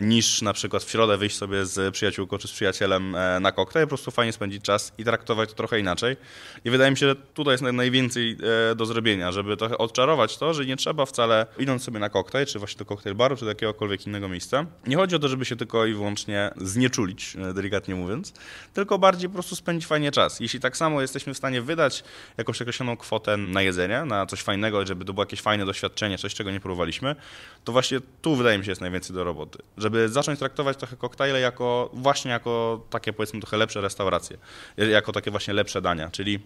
Speaker 2: niż na przykład w środę wyjść sobie z przyjaciółką czy z przyjacielem e, na koktajl, po prostu fajnie spędzić czas i traktować to trochę inaczej i wydaje mi się, że tutaj jest najwięcej e, do zrobienia, żeby trochę odczarować to, że nie trzeba wcale idąc sobie na koktajl, czy właśnie do koktajl baru, czy do jakiegokolwiek innego miejsca, nie chodzi o to, żeby się tylko i wyłącznie znieczulić, e, delikatnie mówiąc, tylko bardziej po prostu spędzić fajnie czas. Jeśli tak samo jesteśmy w stanie wydać jakąś określoną kwotę na jedzenie, na coś fajnego, żeby to było jakieś fajne doświadczenie, coś, czego nie próbowaliśmy, to właśnie tu wydaje mi się jest najwięcej do roboty. Żeby zacząć traktować trochę koktajle jako właśnie jako takie powiedzmy trochę lepsze restauracje, e, jako takie właśnie lepsze dania, czyli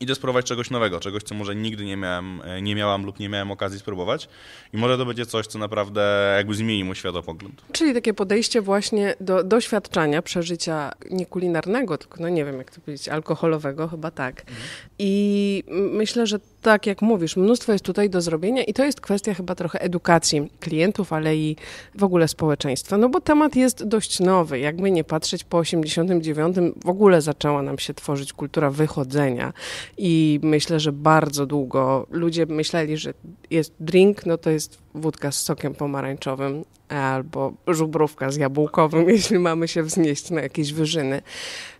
Speaker 2: idę spróbować czegoś nowego, czegoś, co może nigdy nie miałem, e, nie miałam lub nie miałem okazji spróbować i może to będzie coś, co naprawdę jakby zmieni mój światopogląd.
Speaker 1: Czyli takie podejście właśnie do doświadczania, przeżycia nie kulinarnego, tylko no nie wiem jak to powiedzieć, alkoholowego, chyba tak. Mhm. I myślę, że tak jak mówisz, mnóstwo jest tutaj do zrobienia i to jest kwestia chyba trochę edukacji klientów, ale i w ogóle społeczeństwa, no bo temat jest dość nowy. Jakby nie patrzeć, po 89 w ogóle zaczęła nam się tworzyć kultura wychodzenia i myślę, że bardzo długo ludzie myśleli, że jest drink, no to jest wódka z sokiem pomarańczowym albo żubrówka z jabłkowym, jeśli mamy się wznieść na jakieś wyżyny.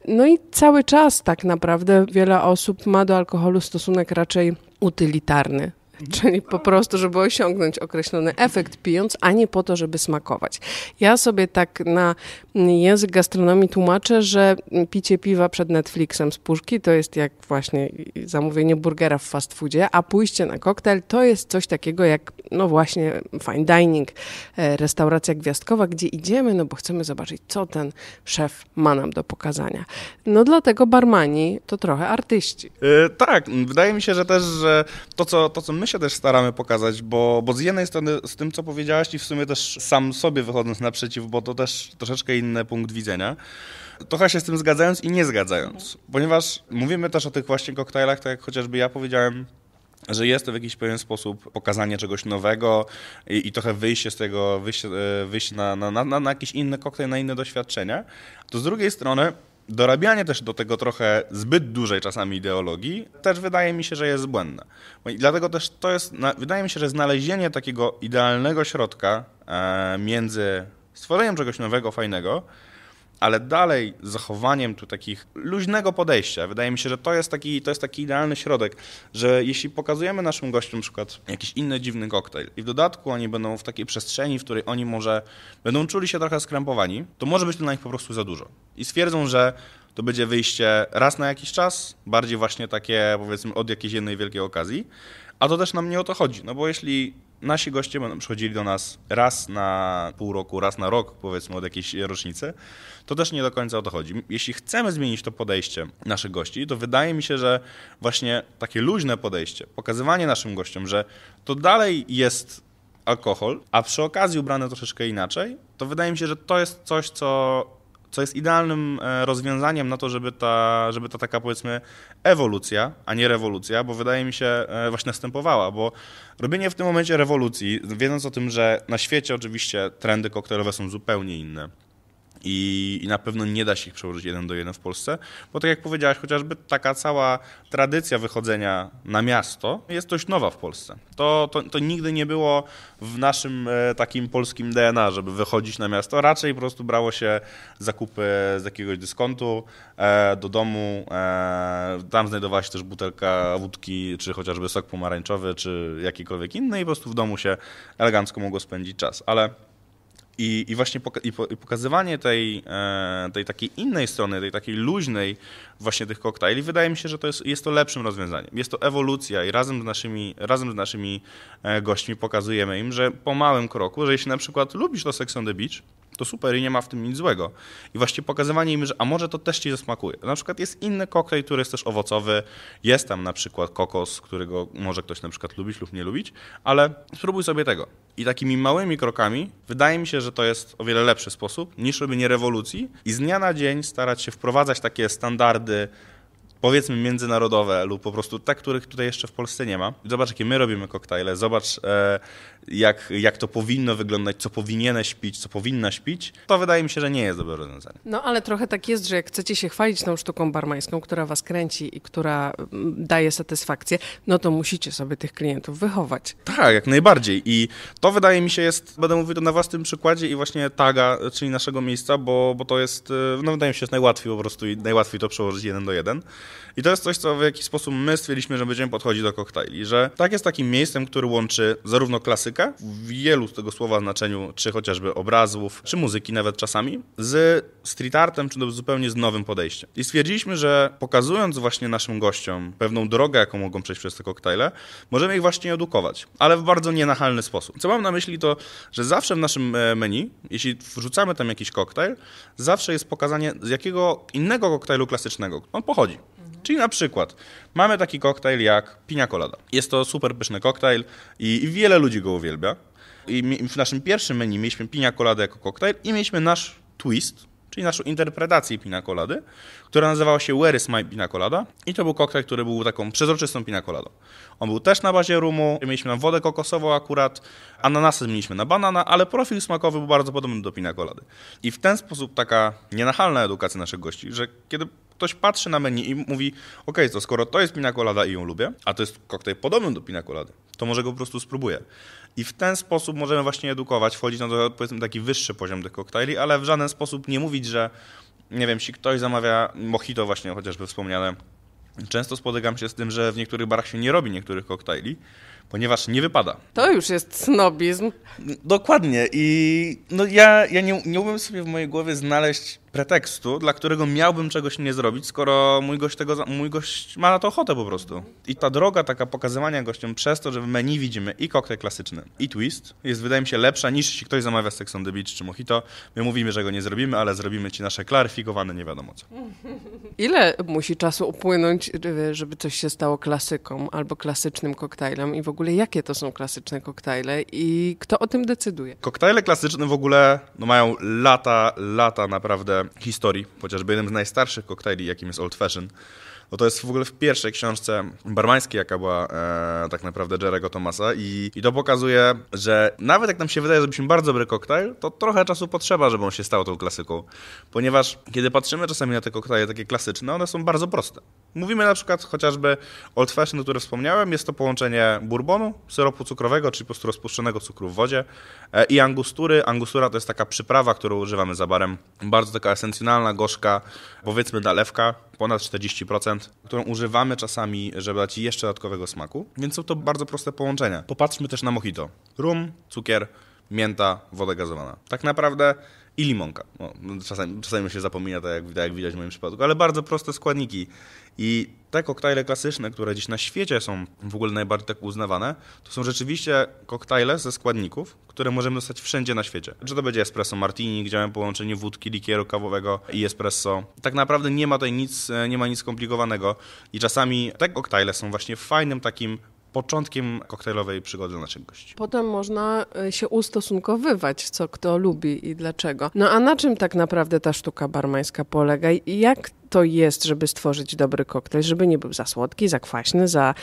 Speaker 1: No i cały czas tak naprawdę wiele osób ma do alkoholu stosunek raczej utylitarny czyli po prostu, żeby osiągnąć określony efekt pijąc, a nie po to, żeby smakować. Ja sobie tak na język gastronomii tłumaczę, że picie piwa przed Netflixem z puszki to jest jak właśnie zamówienie burgera w fast foodzie, a pójście na koktajl to jest coś takiego jak, no właśnie, fine dining, e, restauracja gwiazdkowa, gdzie idziemy, no bo chcemy zobaczyć, co ten szef ma nam do pokazania. No dlatego barmani to trochę artyści.
Speaker 2: Yy, tak, wydaje mi się, że też, że to co, to, co my my się też staramy pokazać, bo, bo z jednej strony z tym, co powiedziałaś i w sumie też sam sobie wychodząc naprzeciw, bo to też troszeczkę inny punkt widzenia, trochę się z tym zgadzając i nie zgadzając, ponieważ mówimy też o tych właśnie koktajlach, tak jak chociażby ja powiedziałem, że jest to w jakiś pewien sposób pokazanie czegoś nowego i, i trochę wyjście z tego, wyjście, e, wyjście na, na, na, na jakiś inny koktajl, na inne doświadczenia. To z drugiej strony dorabianie też do tego trochę zbyt dużej czasami ideologii też wydaje mi się, że jest błędne. I dlatego też to jest, wydaje mi się, że znalezienie takiego idealnego środka e, między stworzeniem czegoś nowego, fajnego, ale dalej z zachowaniem tu takich luźnego podejścia. Wydaje mi się, że to jest taki, to jest taki idealny środek, że jeśli pokazujemy naszym gościom na przykład jakiś inny dziwny koktajl i w dodatku oni będą w takiej przestrzeni, w której oni może będą czuli się trochę skrępowani, to może być to dla nich po prostu za dużo. I stwierdzą, że to będzie wyjście raz na jakiś czas, bardziej właśnie takie powiedzmy od jakiejś jednej wielkiej okazji, a to też nam nie o to chodzi, no bo jeśli Nasi goście będą przychodzili do nas raz na pół roku, raz na rok, powiedzmy od jakiejś rocznicy. To też nie do końca o to chodzi. Jeśli chcemy zmienić to podejście naszych gości, to wydaje mi się, że właśnie takie luźne podejście, pokazywanie naszym gościom, że to dalej jest alkohol, a przy okazji ubrane troszeczkę inaczej, to wydaje mi się, że to jest coś, co co jest idealnym e, rozwiązaniem na to, żeby ta, żeby ta taka powiedzmy ewolucja, a nie rewolucja, bo wydaje mi się e, właśnie następowała, bo robienie w tym momencie rewolucji, wiedząc o tym, że na świecie oczywiście trendy koktajlowe są zupełnie inne, i, I, na pewno nie da się ich przełożyć jeden do jeden w Polsce, bo tak jak powiedziałaś, chociażby taka cała tradycja wychodzenia na miasto jest dość nowa w Polsce. To, to, to nigdy nie było w naszym e, takim polskim DNA, żeby wychodzić na miasto. Raczej po prostu brało się zakupy z jakiegoś dyskontu e, do domu. E, tam znajdowała się też butelka wódki, czy chociażby sok pomarańczowy, czy jakikolwiek inny i po prostu w domu się elegancko mogło spędzić czas. Ale i, i właśnie poka i pokazywanie tej, e, tej takiej innej strony, tej takiej luźnej właśnie tych koktajli, wydaje mi się, że to jest, jest to lepszym rozwiązaniem. Jest to ewolucja i razem z, naszymi, razem z naszymi e, gośćmi pokazujemy im, że po małym kroku, że jeśli na przykład lubisz to Sex on the Beach, to super i nie ma w tym nic złego. I właśnie pokazywanie im, że a może to też ci zasmakuje. Na przykład jest inny koktajl, który jest też owocowy, jest tam na przykład kokos, którego może ktoś na przykład lubić lub nie lubić, ale spróbuj sobie tego. I takimi małymi krokami wydaje mi się, że to jest o wiele lepszy sposób niż robienie rewolucji i z dnia na dzień starać się wprowadzać takie standardy powiedzmy międzynarodowe lub po prostu te, których tutaj jeszcze w Polsce nie ma. Zobacz, jakie my robimy koktajle, zobacz, e, jak, jak to powinno wyglądać, co powinieneś śpić, co powinna śpić, to wydaje mi się, że nie jest dobre rozwiązanie.
Speaker 1: No ale trochę tak jest, że jak chcecie się chwalić tą sztuką barmańską, która was kręci i która mm, daje satysfakcję, no to musicie sobie tych klientów wychować.
Speaker 2: Tak, jak najbardziej. I to wydaje mi się jest, będę mówił to na własnym przykładzie i właśnie taga, czyli naszego miejsca, bo, bo to jest, y, no wydaje mi się, jest najłatwiej po prostu i najłatwiej to przełożyć jeden do jeden. I to jest coś, co w jakiś sposób my stwierdziliśmy, że będziemy podchodzić do koktajli, że tak jest takim miejscem, który łączy zarówno klasykę, w wielu z tego słowa znaczeniu, czy chociażby obrazów, czy muzyki nawet czasami, z street artem, czy zupełnie z nowym podejściem. I stwierdziliśmy, że pokazując właśnie naszym gościom pewną drogę, jaką mogą przejść przez te koktajle, możemy ich właśnie edukować, ale w bardzo nienachalny sposób. Co mam na myśli to, że zawsze w naszym e, menu, jeśli wrzucamy tam jakiś koktajl, zawsze jest pokazanie z jakiego innego koktajlu klasycznego on pochodzi. Czyli na przykład mamy taki koktajl jak piña colada. Jest to super pyszny koktajl i, wiele ludzi go uwielbia. I w naszym pierwszym menu mieliśmy piña colada jako koktajl i mieliśmy nasz twist, czyli naszą interpretację pinakolady, która nazywała się Where is my pinakolada? I to był koktajl, który był taką przezroczystą pinakoladą. On był też na bazie rumu, mieliśmy tam wodę kokosową akurat, ananasy mieliśmy na banana, ale profil smakowy był bardzo podobny do pinakolady. I w ten sposób taka nienachalna edukacja naszych gości, że kiedy ktoś patrzy na menu i mówi, ok, to skoro to jest pina colada i ją lubię, a to jest koktajl podobny do pina colady, to może go po prostu spróbuję. I w ten sposób możemy właśnie edukować, wchodzić na powiedzmy taki wyższy poziom tych koktajli, ale w żaden sposób nie mówić, że nie wiem, jeśli ktoś zamawia mojito właśnie chociażby wspomniane, często spotykam się z tym, że w niektórych barach się nie robi niektórych koktajli, ponieważ nie wypada. To już jest snobizm. Dokładnie i no ja, ja nie, nie umiem sobie w mojej głowie znaleźć pretekstu, dla którego miałbym czegoś nie zrobić, skoro mój gość, tego, mój gość ma na to ochotę po prostu. I ta droga taka pokazywania gościom przez to, że w menu widzimy i koktajl klasyczny, i twist, jest wydaje mi się lepsza niż jeśli ktoś zamawia Sex on the Beach czy mojito. My mówimy, że go nie zrobimy, ale zrobimy ci nasze klaryfikowane nie wiadomo co.
Speaker 1: Ile musi czasu upłynąć, żeby coś się stało klasyką albo klasycznym koktajlem i w ogóle jakie to są klasyczne koktajle i kto o tym decyduje?
Speaker 2: Koktajle klasyczne w ogóle no, mają lata, lata naprawdę historii, chociażby jednym z najstarszych koktajli, jakim jest Old Fashion, no to jest w ogóle w pierwszej książce barmańskiej, jaka była e, tak naprawdę Jerego Tomasa i, i to pokazuje, że nawet jak nam się wydaje, że byśmy bardzo dobry koktajl, to trochę czasu potrzeba, żeby on się stał tą klasyką, ponieważ kiedy patrzymy czasami na te koktajle takie klasyczne, one są bardzo proste. Mówimy na przykład chociażby Old Fashioned, o którym wspomniałem, jest to połączenie bourbonu, syropu cukrowego, czyli po prostu rozpuszczonego cukru w wodzie e, i angustury. Angustura to jest taka przyprawa, którą używamy za barem. Bardzo taka esencjonalna, gorzka, powiedzmy nalewka, ponad 40%, którą używamy czasami, żeby dać jeszcze dodatkowego smaku. Więc są to bardzo proste połączenia. Popatrzmy też na mojito. Rum, cukier, mięta, woda gazowana. Tak naprawdę i limonka. No, czasami, czasami się zapomina, tak jak, tak jak widać w moim przypadku, ale bardzo proste składniki. I te koktajle klasyczne, które dziś na świecie są w ogóle najbardziej tak uznawane, to są rzeczywiście koktajle ze składników, które możemy dostać wszędzie na świecie. Czy to będzie espresso martini, gdzie mamy połączenie wódki, likieru kawowego i espresso. Tak naprawdę nie ma tutaj nic, nie ma nic skomplikowanego i czasami te koktajle są właśnie fajnym takim początkiem koktajlowej przygody naszych gości.
Speaker 1: Potem można e, się ustosunkowywać, co kto lubi i dlaczego. No a na czym tak naprawdę ta sztuka barmańska polega i jak to jest, żeby stworzyć dobry koktajl, żeby nie był za słodki, za kwaśny, za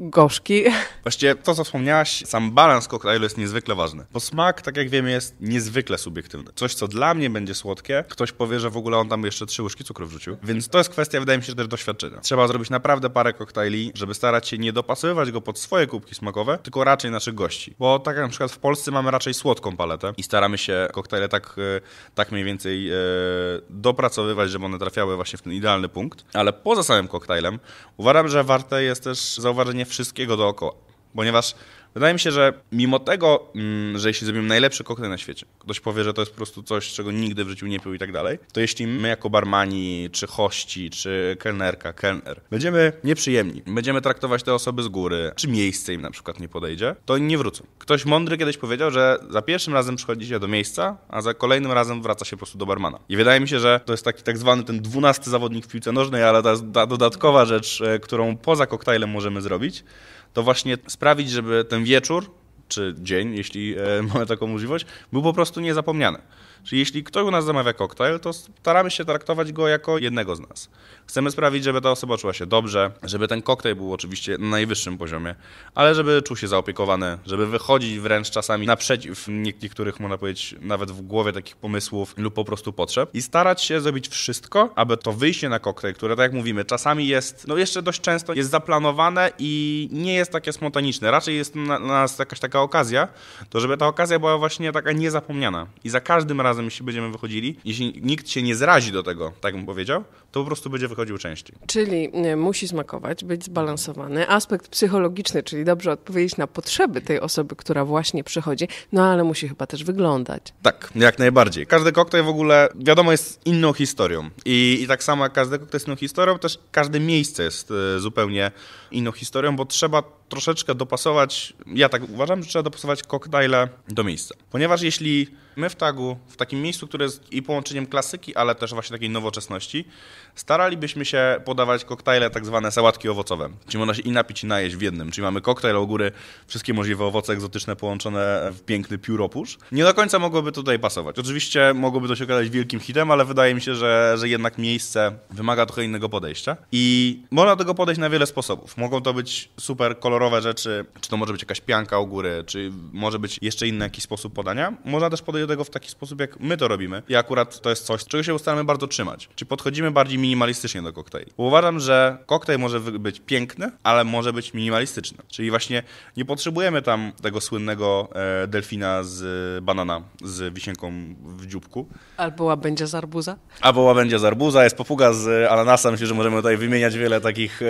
Speaker 1: gorzki.
Speaker 2: Właściwie to, co wspomniałaś, sam balans koktajlu jest niezwykle ważny, bo smak, tak jak wiemy, jest niezwykle subiektywny. Coś, co dla mnie będzie słodkie, ktoś powie, że w ogóle on tam jeszcze trzy łyżki cukru wrzucił, więc to jest kwestia, wydaje mi się, też doświadczenia. Trzeba zrobić naprawdę parę koktajli, żeby starać się nie dopasowywać go pod swoje kubki smakowe, tylko raczej naszych gości, bo tak jak na przykład w Polsce mamy raczej słodką paletę i staramy się koktajle tak, e, tak mniej więcej e, dopracowywać, żeby one trafiały właśnie w ten idealny punkt, ale poza samym koktajlem uważam, że warte jest też zauważenie wszystkiego dookoła, ponieważ Wydaje mi się, że mimo tego, mm, że jeśli zrobimy najlepszy koktajl na świecie, ktoś powie, że to jest po prostu coś, czego nigdy w życiu nie pił i tak dalej, to jeśli my jako barmani, czy hości, czy kelnerka, kelner, będziemy nieprzyjemni, będziemy traktować te osoby z góry, czy miejsce im na przykład nie podejdzie, to nie wrócą. Ktoś mądry kiedyś powiedział, że za pierwszym razem przychodzi się do miejsca, a za kolejnym razem wraca się po prostu do barmana. I wydaje mi się, że to jest taki tak zwany ten dwunasty zawodnik w piłce nożnej, ale ta, ta dodatkowa rzecz, e, którą poza koktajlem możemy zrobić, to właśnie sprawić, żeby ten wieczór czy dzień, jeśli e, mamy taką możliwość, był po prostu niezapomniany. Czyli jeśli ktoś u nas zamawia koktajl, to staramy się traktować go jako jednego z nas. Chcemy sprawić, żeby ta osoba czuła się dobrze, żeby ten koktajl był oczywiście na najwyższym poziomie, ale żeby czuł się zaopiekowany, żeby wychodzić wręcz czasami naprzeciw niektórych, można powiedzieć, nawet w głowie takich pomysłów lub po prostu potrzeb i starać się zrobić wszystko, aby to wyjście na koktajl, które tak jak mówimy, czasami jest, no jeszcze dość często jest zaplanowane i nie jest takie spontaniczne. Raczej jest na, na nas jakaś taka okazja, to żeby ta okazja była właśnie taka niezapomniana i za każdym razem razem, jeśli będziemy wychodzili, jeśli nikt się nie zrazi do tego, tak bym powiedział, to po prostu będzie wychodził częściej.
Speaker 1: Czyli musi smakować, być zbalansowany. Aspekt psychologiczny, czyli dobrze odpowiedzieć na potrzeby tej osoby, która właśnie przychodzi, no ale musi chyba też wyglądać.
Speaker 2: Tak, jak najbardziej. Każdy koktajl w ogóle, wiadomo, jest inną historią. I, i tak samo jak każdy koktajl jest inną historią, też każde miejsce jest y, zupełnie inną historią, bo trzeba troszeczkę dopasować, ja tak uważam, że trzeba dopasować koktajle do miejsca. Ponieważ jeśli my w tagu, w takim miejscu, które jest i połączeniem klasyki, ale też właśnie takiej nowoczesności, staralibyśmy się podawać koktajle tak zwane sałatki owocowe, czyli można się i napić i najeść w jednym, czyli mamy koktajl u góry, wszystkie możliwe owoce egzotyczne połączone w piękny pióropusz. Nie do końca mogłoby tutaj pasować. Oczywiście mogłoby to się okazać wielkim hitem, ale wydaje mi się, że, że jednak miejsce wymaga trochę innego podejścia i można do tego podejść na wiele sposobów. Mogą to być super kolorowe kolorowe rzeczy, czy to może być jakaś pianka u góry, czy może być jeszcze inny jakiś sposób podania. Można też podejść do tego w taki sposób, jak my to robimy. I akurat to jest coś, czego się staramy bardzo trzymać. Czy podchodzimy bardziej minimalistycznie do koktajli. uważam, że koktajl może być piękny, ale może być minimalistyczny. Czyli właśnie nie potrzebujemy tam tego słynnego e, delfina z e, banana z wisienką w dzióbku.
Speaker 1: Albo łabędzia z arbuza.
Speaker 2: Albo łabędzia z arbuza, jest popuga z e, ananasem. Myślę, że możemy tutaj wymieniać wiele takich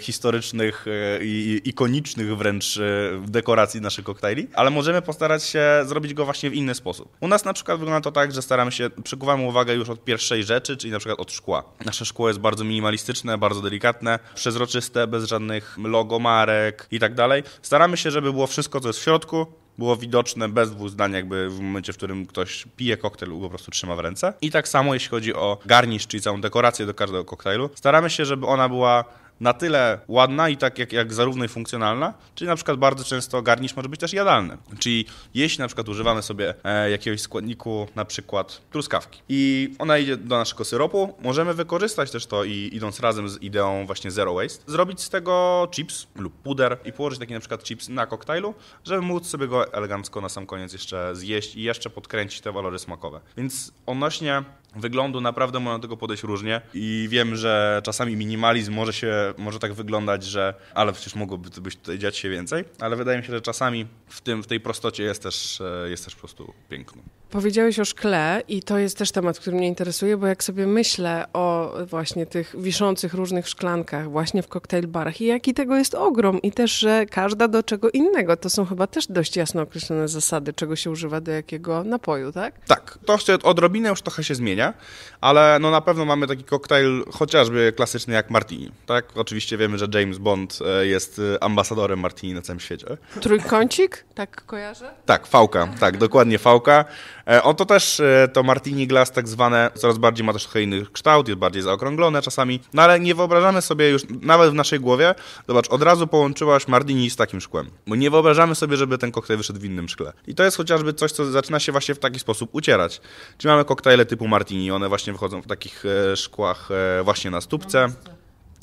Speaker 2: historycznych i, ikonicznych wręcz e, dekoracji naszych koktajli, ale możemy postarać się zrobić go właśnie w inny sposób. U nas na przykład wygląda to tak, że staramy się, przykuwamy uwagę już od pierwszej rzeczy, czyli na przykład od szkła. Nasze szkło jest bardzo minimalistyczne, bardzo delikatne, przezroczyste, bez żadnych logomarek i tak dalej. Staramy się, żeby było wszystko, co jest w środku, było widoczne bez dwóch zdań, jakby w momencie, w którym ktoś pije koktajl, po prostu trzyma w ręce. I tak samo, jeśli chodzi o garnisz, czyli całą dekorację do każdego koktajlu, staramy się, żeby ona była na tyle ładna i tak jak, jak zarówno i funkcjonalna, czyli na przykład bardzo często garnisz może być też jadalny. Czyli jeśli na przykład używamy sobie e, jakiegoś składniku, na przykład truskawki i ona idzie do naszego syropu, możemy wykorzystać też to i idąc razem z ideą właśnie zero waste, zrobić z tego chips lub puder i położyć taki na przykład chips na koktajlu, żeby móc sobie go elegancko na sam koniec jeszcze zjeść i jeszcze podkręcić te walory smakowe. Więc odnośnie Wyglądu naprawdę można do tego podejść różnie i wiem, że czasami minimalizm może się, może tak wyglądać, że ale przecież mogłoby być tutaj dziać się więcej, ale wydaje mi się, że czasami w, tym, w tej prostocie jest też, e, jest też po prostu piękno.
Speaker 1: Powiedziałeś o szkle i to jest też temat, który mnie interesuje, bo jak sobie myślę o właśnie tych wiszących różnych szklankach właśnie w koktajl barach i jaki tego jest ogrom i też, że każda do czego innego. To są chyba też dość jasno określone zasady, czego się używa do jakiego napoju, tak?
Speaker 2: Tak. To się odrobinę już trochę się zmienia, ale no na pewno mamy taki koktajl chociażby klasyczny jak martini, tak? Oczywiście wiemy, że James Bond e, jest e, ambasadorem martini na całym świecie.
Speaker 1: Trójkącik? Tak kojarzę?
Speaker 2: Tak, fałka. Tak, dokładnie fałka. E, on to też, e, to martini glass tak zwane, coraz bardziej ma też trochę inny kształt, jest bardziej zaokrąglone czasami, no ale nie wyobrażamy sobie już, nawet w naszej głowie, zobacz, od razu połączyłaś martini z takim szkłem, bo nie wyobrażamy sobie, żeby ten koktajl wyszedł w innym szkle. I to jest chociażby coś, co zaczyna się właśnie w taki sposób ucierać. Czy mamy koktajle typu martini, one właśnie wychodzą w takich e, szkłach właśnie na stópce,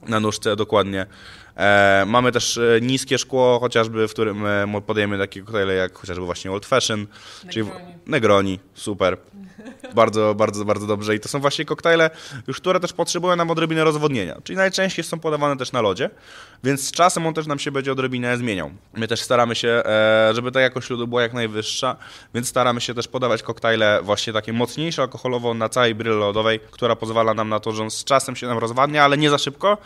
Speaker 2: na nóżce dokładnie. E, mamy też e, niskie szkło, chociażby, w którym e, podajemy takie koktajle jak chociażby właśnie Old Fashion, Negroni. czyli Negroni, super. Bardzo, bardzo, bardzo dobrze. I to są właśnie koktajle, już które też potrzebują nam odrobinę rozwodnienia, czyli najczęściej są podawane też na lodzie, więc z czasem on też nam się będzie odrobinę zmieniał. My też staramy się, żeby ta jakość lodu była jak najwyższa, więc staramy się też podawać koktajle właśnie takie mocniejsze alkoholowo na całej bryli lodowej, która pozwala nam na to, że on z czasem się nam rozwadnia, ale nie za szybko,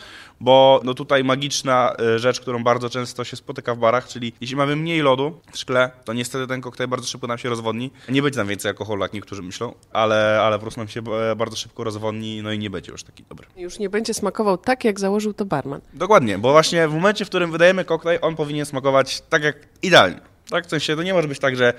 Speaker 2: bo no tutaj magicznie klasyczna e, rzecz, którą bardzo często się spotyka w barach, czyli jeśli mamy mniej lodu w szkle, to niestety ten koktajl bardzo szybko nam się rozwodni. Nie będzie nam więcej alkoholu, jak niektórzy myślą, ale, ale po prostu nam się e, bardzo szybko rozwodni, no i nie będzie już taki
Speaker 1: dobry. Już nie będzie smakował tak, jak założył to barman.
Speaker 2: Dokładnie, bo właśnie w momencie, w którym wydajemy koktajl, on powinien smakować tak, jak idealnie. Tak, w sensie to nie może być tak, że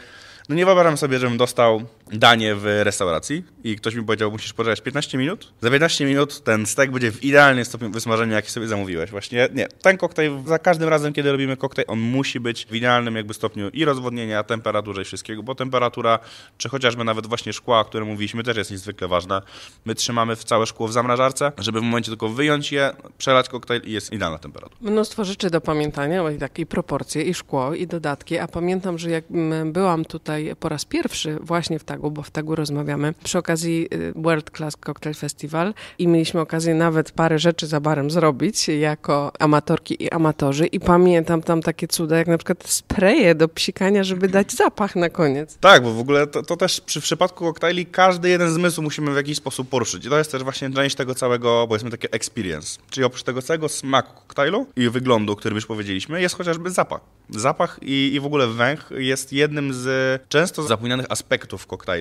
Speaker 2: no nie wyobrażam sobie, żebym dostał danie w restauracji i ktoś mi powiedział, musisz poczekać 15 minut. Za 15 minut ten stek będzie w idealnym stopniu wysmażenia, jaki sobie zamówiłeś. Właśnie nie, ten koktajl, za każdym razem, kiedy robimy koktajl, on musi być w idealnym jakby stopniu i rozwodnienia, temperaturze i wszystkiego, bo temperatura, czy chociażby nawet właśnie szkła, o którym mówiliśmy, też jest niezwykle ważna. My trzymamy w całe szkło w zamrażarce, żeby w momencie tylko wyjąć je, przelać koktajl i jest idealna temperatura.
Speaker 1: Mnóstwo rzeczy do pamiętania, i takie proporcje, i szkło, i dodatki, a pamiętam, że jak byłam tutaj po raz pierwszy właśnie w tak w tagu rozmawiamy przy okazji y, World Class Cocktail Festival i mieliśmy okazję nawet parę rzeczy za barem zrobić jako amatorki i amatorzy i pamiętam tam takie cuda, jak na przykład spreje do psikania, żeby dać zapach na koniec.
Speaker 2: Tak, bo w ogóle to, to też przy przypadku koktajli każdy jeden zmysł musimy w jakiś sposób poruszyć. I to jest też właśnie część tego całego, powiedzmy, takie experience. Czyli oprócz tego całego smaku koktajlu i wyglądu, który już powiedzieliśmy, jest chociażby zapach. Zapach i, i w ogóle węch jest jednym z często zapomnianych aspektów koktajlu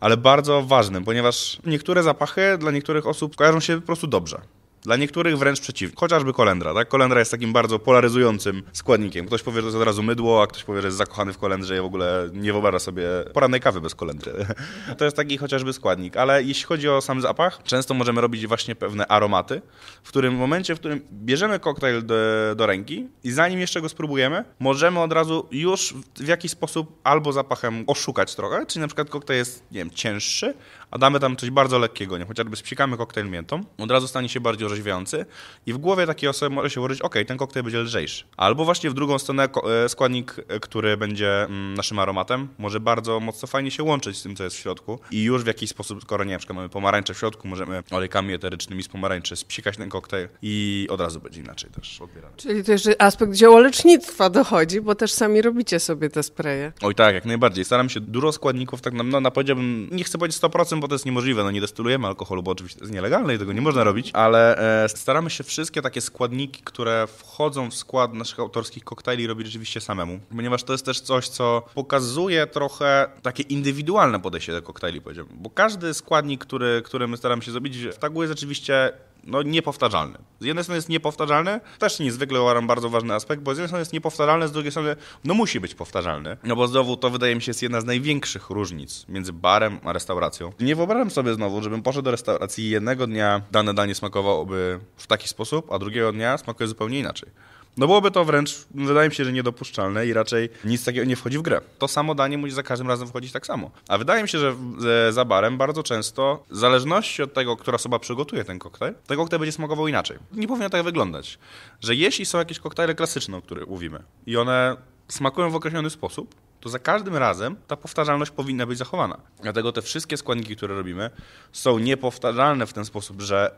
Speaker 2: ale bardzo ważnym, ponieważ niektóre zapachy dla niektórych osób kojarzą się po prostu dobrze. Dla niektórych wręcz przeciwnie. Chociażby kolendra, tak? Kolendra jest takim bardzo polaryzującym składnikiem. Ktoś powie, że to jest od razu mydło, a ktoś powie, że jest zakochany w kolendrze i w ogóle nie wyobraża sobie porannej kawy bez kolendry. to jest taki chociażby składnik. Ale jeśli chodzi o sam zapach, często możemy robić właśnie pewne aromaty, w którym momencie, w którym bierzemy koktajl do, do ręki i zanim jeszcze go spróbujemy, możemy od razu już w jakiś sposób albo zapachem oszukać trochę, czyli na przykład koktajl jest, nie wiem, cięższy, a damy tam coś bardzo lekkiego, nie? chociażby spsikamy koktajl miętą, od razu stanie się bardziej orzeźwiający i w głowie takiej osoby może się ułożyć, ok, ten koktajl będzie lżejszy. Albo właśnie w drugą stronę e, składnik, e, który będzie mm, naszym aromatem, może bardzo mocno fajnie się łączyć z tym, co jest w środku i już w jakiś sposób, skoro nie, mamy pomarańcze w środku, możemy olejkami eterycznymi z pomarańczy spsikać ten koktajl i od razu będzie inaczej też odbierany.
Speaker 1: Czyli to jeszcze aspekt ziołolecznictwa dochodzi, bo też sami robicie sobie te spreje.
Speaker 2: Oj tak, jak najbardziej. Staram się dużo składników, tak no, na powiedziałbym, nie chcę powiedzieć 100%, bo to jest niemożliwe. No nie destylujemy alkoholu, bo oczywiście to jest nielegalne i tego nie można robić, ale e, staramy się wszystkie takie składniki, które wchodzą w skład naszych autorskich koktajli robić rzeczywiście samemu, ponieważ to jest też coś, co pokazuje trochę takie indywidualne podejście do koktajli, powiedziałbym, bo każdy składnik, który, który my staramy się zrobić, w jest rzeczywiście no, niepowtarzalny. Z jednej strony jest niepowtarzalny, też niezwykle uważam bardzo ważny aspekt, bo z jednej strony jest niepowtarzalny, z drugiej strony no musi być powtarzalny, no bo znowu to wydaje mi się jest jedna z największych różnic między barem a restauracją. Nie wyobrażam sobie znowu, żebym poszedł do restauracji i jednego dnia dane danie smakowałoby w taki sposób, a drugiego dnia smakuje zupełnie inaczej. No byłoby to wręcz, wydaje mi się, że niedopuszczalne i raczej nic takiego nie wchodzi w grę. To samo danie musi za każdym razem wchodzić tak samo. A wydaje mi się, że za barem bardzo często, w zależności od tego, która osoba przygotuje ten koktajl, ten koktajl będzie smakował inaczej. Nie powinno tak wyglądać, że jeśli są jakieś koktajle klasyczne, o których mówimy, i one smakują w określony sposób, to za każdym razem ta powtarzalność powinna być zachowana. Dlatego te wszystkie składniki, które robimy, są niepowtarzalne w ten sposób, że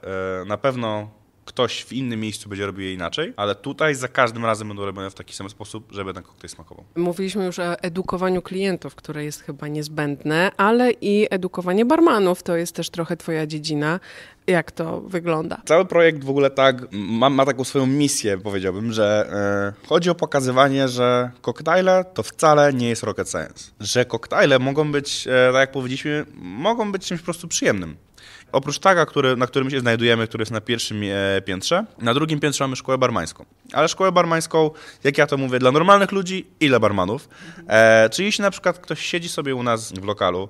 Speaker 2: e, na pewno ktoś w innym miejscu będzie robił je inaczej, ale tutaj za każdym razem będą robione w taki sam sposób, żeby ten koktajl smakował.
Speaker 1: Mówiliśmy już o edukowaniu klientów, które jest chyba niezbędne, ale i edukowanie barmanów to jest też trochę twoja dziedzina. Jak to wygląda?
Speaker 2: Cały projekt w ogóle tak ma, ma taką swoją misję, powiedziałbym, że yy, chodzi o pokazywanie, że koktajle to wcale nie jest rocket science. Że koktajle mogą być, yy, tak jak powiedzieliśmy, mogą być czymś po prostu przyjemnym Oprócz taga, który, na którym się znajdujemy, który jest na pierwszym e, piętrze, na drugim piętrze mamy szkołę barmańską. Ale szkołę barmańską, jak ja to mówię, dla normalnych ludzi i dla barmanów. E, czyli jeśli na przykład ktoś siedzi sobie u nas w lokalu,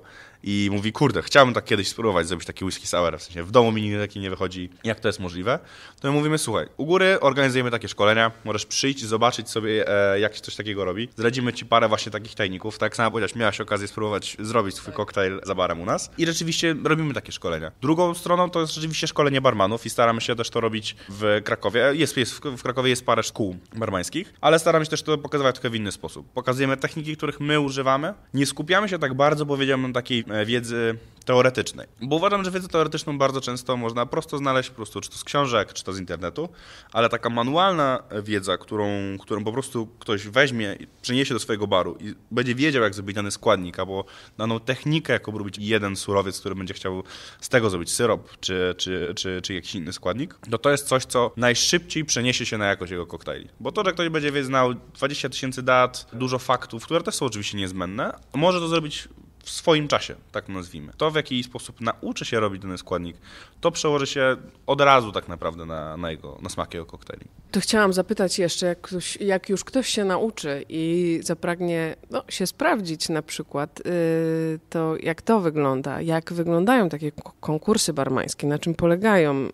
Speaker 2: i mówi, kurde, chciałbym tak kiedyś spróbować zrobić taki whisky sour, w sensie w domu mi nigdy taki nie wychodzi, jak to jest możliwe, to my mówimy, słuchaj, u góry organizujemy takie szkolenia, możesz przyjść, zobaczyć sobie, e, jak się coś takiego robi, zradzimy ci parę właśnie takich tajników, tak jak sama powiedziałaś, miałaś okazję spróbować zrobić swój koktajl za barem u nas i rzeczywiście robimy takie szkolenia. Drugą stroną to jest rzeczywiście szkolenie barmanów i staramy się też to robić w Krakowie, jest, jest w Krakowie jest parę szkół barmańskich, ale staramy się też to pokazywać trochę w inny sposób. Pokazujemy techniki, których my używamy, nie skupiamy się tak bardzo, powiedziałbym, takiej e, E, wiedzy teoretycznej. Bo uważam, że wiedzę teoretyczną bardzo często można prosto znaleźć po prostu, czy to z książek, czy to z internetu, ale taka manualna wiedza, którą, którą po prostu ktoś weźmie i przyniesie do swojego baru i będzie wiedział, jak zrobić dany składnik, albo daną technikę, jak obrobić jeden surowiec, który będzie chciał z tego zrobić syrop, czy, czy, czy, czy jakiś inny składnik, to no to jest coś, co najszybciej przeniesie się na jakość jego koktajli. Bo to, że ktoś będzie znał 20 tysięcy dat, dużo faktów, które też są oczywiście niezbędne, może to zrobić w swoim czasie, tak nazwijmy. To, w jaki sposób nauczy się robić dany składnik, to przełoży się od razu tak naprawdę na, na, jego, na smak jego koktajli.
Speaker 1: To chciałam zapytać jeszcze, jak, ktoś, jak już ktoś się nauczy i zapragnie no, się sprawdzić na przykład, yy, to jak to wygląda? Jak wyglądają takie konkursy barmańskie? Na czym polegają? Yy,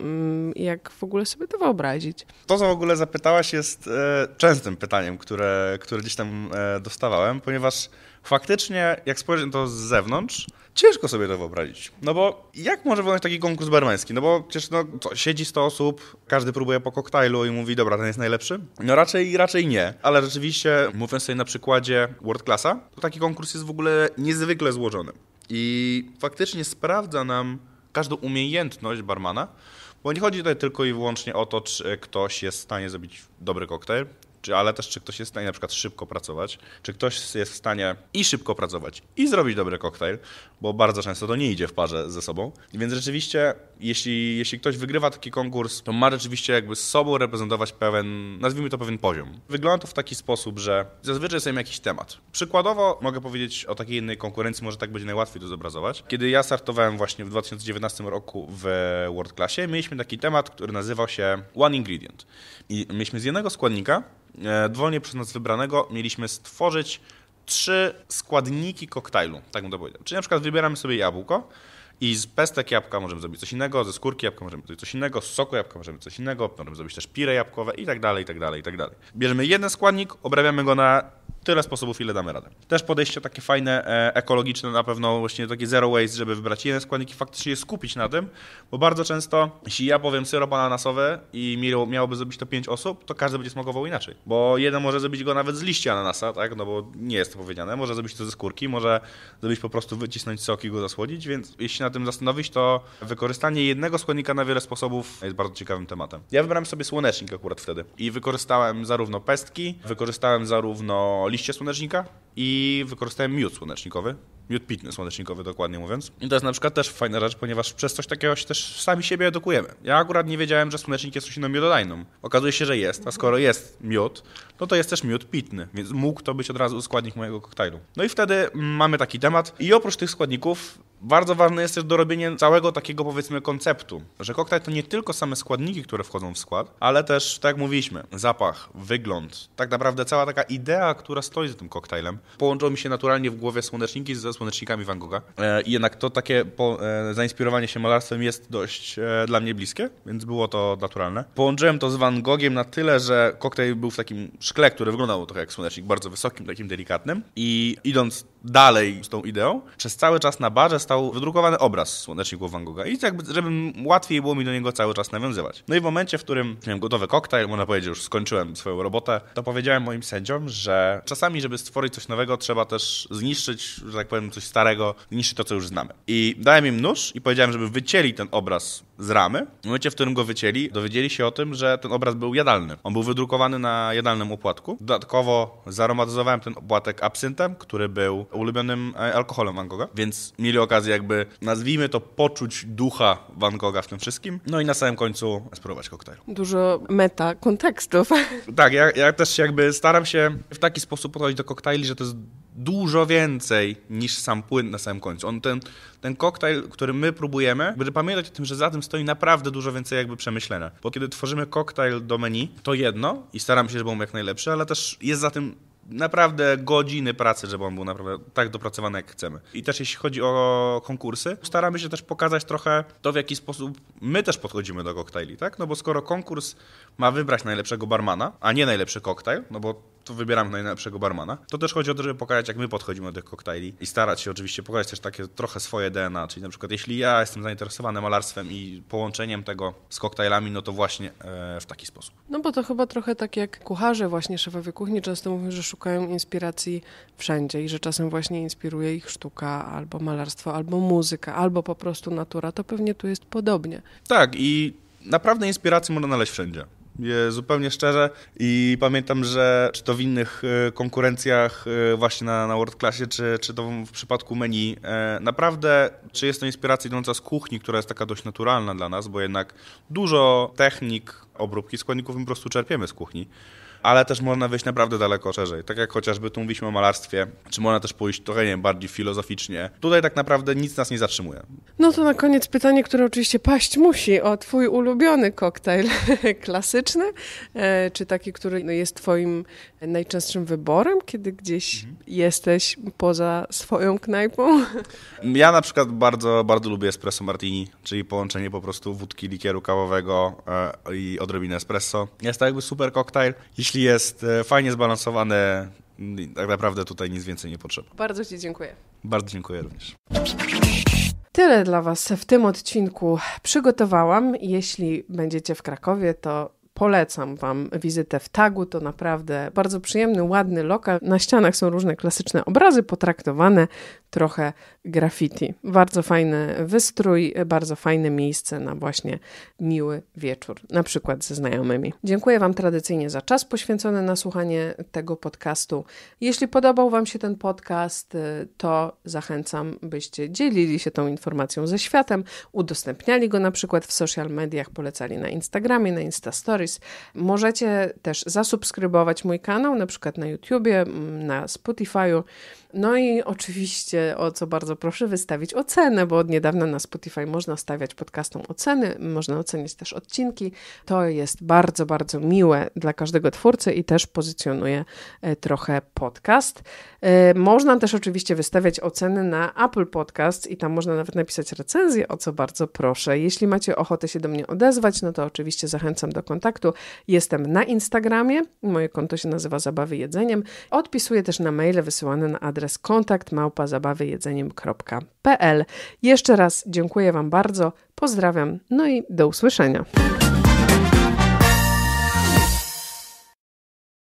Speaker 1: jak w ogóle sobie to wyobrazić?
Speaker 2: To, co w ogóle zapytałaś, jest yy, częstym pytaniem, które, które gdzieś tam e, dostawałem, ponieważ faktycznie, jak spojrzeć na to z zewnątrz, ciężko sobie to wyobrazić. No bo jak może wyglądać taki konkurs barmański? No bo przecież no, co, siedzi 100 osób, każdy próbuje po koktajlu i mówi, dobra, ten jest najlepszy? No raczej, raczej nie. Ale rzeczywiście, mówiąc sobie na przykładzie World Classa, to taki konkurs jest w ogóle niezwykle złożony. I faktycznie sprawdza nam każdą umiejętność barmana, bo nie chodzi tutaj tylko i wyłącznie o to, czy ktoś jest w stanie zrobić dobry koktajl, czy, ale też czy ktoś jest w stanie na przykład szybko pracować, czy ktoś jest w stanie i szybko pracować, i zrobić dobry koktajl, bo bardzo często to nie idzie w parze ze sobą. Więc rzeczywiście, jeśli, jeśli ktoś wygrywa taki konkurs, to ma rzeczywiście jakby z sobą reprezentować pewien, nazwijmy to pewien poziom. Wygląda to w taki sposób, że zazwyczaj jest jakiś temat. Przykładowo mogę powiedzieć o takiej innej konkurencji, może tak będzie najłatwiej to zobrazować. Kiedy ja startowałem właśnie w 2019 roku w World Classie, mieliśmy taki temat, który nazywał się One Ingredient. I mieliśmy z jednego składnika, e, dowolnie przez nas wybranego, mieliśmy stworzyć trzy składniki koktajlu, tak bym to powiedział. Czyli na przykład wybieramy sobie jabłko i z pestek jabłka możemy zrobić coś innego, ze skórki jabłka możemy zrobić coś innego, z soku jabłka możemy coś innego, możemy zrobić też pire jabłkowe i tak dalej, i tak dalej, i tak dalej. Bierzemy jeden składnik, obrabiamy go na tyle sposobów, ile damy radę. Też podejście takie fajne, e, ekologiczne, na pewno właśnie takie zero waste, żeby wybrać jeden składnik i faktycznie skupić na tym, bo bardzo często, jeśli ja powiem syrop ananasowy i miałoby zrobić to pięć osób, to każdy będzie smakował inaczej, bo jeden może zrobić go nawet z liści ananasa, tak, no bo nie jest to powiedziane, może zrobić to ze skórki, może zrobić po prostu wycisnąć sok i go zasłodzić, więc jeśli na tym zastanowić, to wykorzystanie jednego składnika na wiele sposobów jest bardzo ciekawym tematem. Ja wybrałem sobie słonecznik akurat wtedy i wykorzystałem zarówno pestki, wykorzystałem zarówno liście słonecznika i wykorzystałem miód słonecznikowy. Miód pitny słonecznikowy, dokładnie mówiąc. I to jest na przykład też fajna rzecz, ponieważ przez coś takiego się też sami siebie edukujemy. Ja akurat nie wiedziałem, że słonecznik jest rośliną miododajną. Okazuje się, że jest, a skoro jest miód, no to jest też miód pitny, więc mógł to być od razu składnik mojego koktajlu. No i wtedy mm, mamy taki temat i oprócz tych składników bardzo ważne jest też dorobienie całego takiego powiedzmy konceptu, że koktajl to nie tylko same składniki, które wchodzą w skład, ale też, tak jak mówiliśmy, zapach, wygląd, tak naprawdę cała taka idea, która stoi za tym koktajlem. Połączą mi się naturalnie w głowie słoneczniki ze słonecznikami Van Gogha. E, I jednak to takie po, e, zainspirowanie się malarstwem jest dość e, dla mnie bliskie, więc było to naturalne. Połączyłem to z Van Gogiem na tyle, że koktajl był w takim szkle, który wyglądał trochę jak słonecznik, bardzo wysokim, takim delikatnym. I idąc dalej z tą ideą, przez cały czas na barze stał wydrukowany obraz Słoneczników Van Gogha i jakby, żeby łatwiej było mi do niego cały czas nawiązywać. No i w momencie, w którym miałem gotowy koktajl, można powiedzieć, już skończyłem swoją robotę, to powiedziałem moim sędziom, że czasami, żeby stworzyć coś nowego, trzeba też zniszczyć, że tak powiem, coś starego, zniszczyć to, co już znamy. I dałem im nóż i powiedziałem, żeby wycięli ten obraz z ramy. W momencie, w którym go wycięli, dowiedzieli się o tym, że ten obraz był jadalny. On był wydrukowany na jadalnym opłatku. Dodatkowo zaromatyzowałem ten opłatek absyntem, który był ulubionym e, alkoholem Van Gogha, więc mieli okazję jakby, nazwijmy to, poczuć ducha Van Gogha w tym wszystkim, no i na samym końcu spróbować koktajlu.
Speaker 1: Dużo meta kontekstów.
Speaker 2: Tak, ja, ja też jakby staram się w taki sposób podchodzić do koktajli, że to jest dużo więcej niż sam płyn na samym końcu. On ten, ten koktajl, który my próbujemy, będę pamiętać o tym, że za tym stoi naprawdę dużo więcej jakby przemyślenia. Bo kiedy tworzymy koktajl do menu, to jedno i staram się, żeby był jak najlepszy, ale też jest za tym naprawdę godziny pracy, żeby on był naprawdę tak dopracowany, jak chcemy. I też jeśli chodzi o konkursy, staramy się też pokazać trochę to, w jaki sposób my też podchodzimy do koktajli, tak? No bo skoro konkurs ma wybrać najlepszego barmana, a nie najlepszy koktajl, no bo to wybieramy najlepszego barmana. To też chodzi o to, żeby pokazać, jak my podchodzimy do tych koktajli i starać się oczywiście pokazać też takie trochę swoje DNA, czyli na przykład jeśli ja jestem zainteresowany malarstwem i połączeniem tego z koktajlami, no to właśnie e, w taki sposób.
Speaker 1: No bo to chyba trochę tak jak kucharze właśnie, szefowie kuchni często mówią, że szukają inspiracji wszędzie i że czasem właśnie inspiruje ich sztuka albo malarstwo, albo muzyka, albo po prostu natura. To pewnie tu jest podobnie.
Speaker 2: Tak i naprawdę inspirację można znaleźć wszędzie. E, zupełnie szczerze i pamiętam, że czy to w innych e, konkurencjach e, właśnie na, na World Classie, czy, czy to w przypadku menu, naprawdę czy jest to inspiracja idąca z kuchni, która jest taka dość naturalna dla nas, bo jednak dużo technik obróbki składników po prostu czerpiemy z kuchni ale też można wyjść naprawdę daleko szerzej. Tak jak chociażby tu mówiliśmy o malarstwie, czy można też pójść trochę, nie wiem, bardziej filozoficznie. Tutaj tak naprawdę nic nas nie zatrzymuje.
Speaker 1: No to na koniec pytanie, które oczywiście paść musi, o twój ulubiony koktajl klasyczny, e, czy taki, który jest twoim najczęstszym wyborem, kiedy gdzieś mhm. jesteś poza swoją knajpą?
Speaker 2: Ja na przykład bardzo, bardzo lubię espresso martini, czyli połączenie po prostu wódki, likieru kawowego e, i odrobinę espresso. Jest to jakby super koktajl. Jeśli jeśli jest e, fajnie zbalansowane, mm, tak naprawdę tutaj nic więcej nie potrzeba. Bardzo Ci dziękuję. Bardzo dziękuję również.
Speaker 1: Tyle dla Was w tym odcinku przygotowałam. Jeśli będziecie w Krakowie, to polecam Wam wizytę w Tagu. To naprawdę bardzo przyjemny, ładny lokal. Na ścianach są różne klasyczne obrazy potraktowane trochę graffiti. Bardzo fajny wystrój, bardzo fajne miejsce na właśnie miły wieczór, na przykład ze znajomymi. Dziękuję Wam tradycyjnie za czas poświęcony na słuchanie tego podcastu. Jeśli podobał Wam się ten podcast, y, to zachęcam, byście dzielili się tą informacją ze światem, udostępniali go na przykład w social mediach, polecali na Instagramie, na Insta Stories. Możecie też zasubskrybować mój kanał, na przykład na YouTubie, mm, na Spotify'u. No i oczywiście, o co bardzo proszę, wystawić ocenę, bo od niedawna na Spotify można stawiać podcastom oceny, można ocenić też odcinki. To jest bardzo, bardzo miłe dla każdego twórcy i też pozycjonuje e, trochę podcast. E, można też oczywiście wystawiać oceny na Apple Podcast i tam można nawet napisać recenzję, o co bardzo proszę. Jeśli macie ochotę się do mnie odezwać, no to oczywiście zachęcam do kontaktu. Jestem na Instagramie, moje konto się nazywa Zabawy Jedzeniem. Odpisuję też na maile wysyłane na adres adres kontakt małpa zabawy jedzeniem.pl. Jeszcze raz dziękuję Wam bardzo, pozdrawiam, no i do usłyszenia.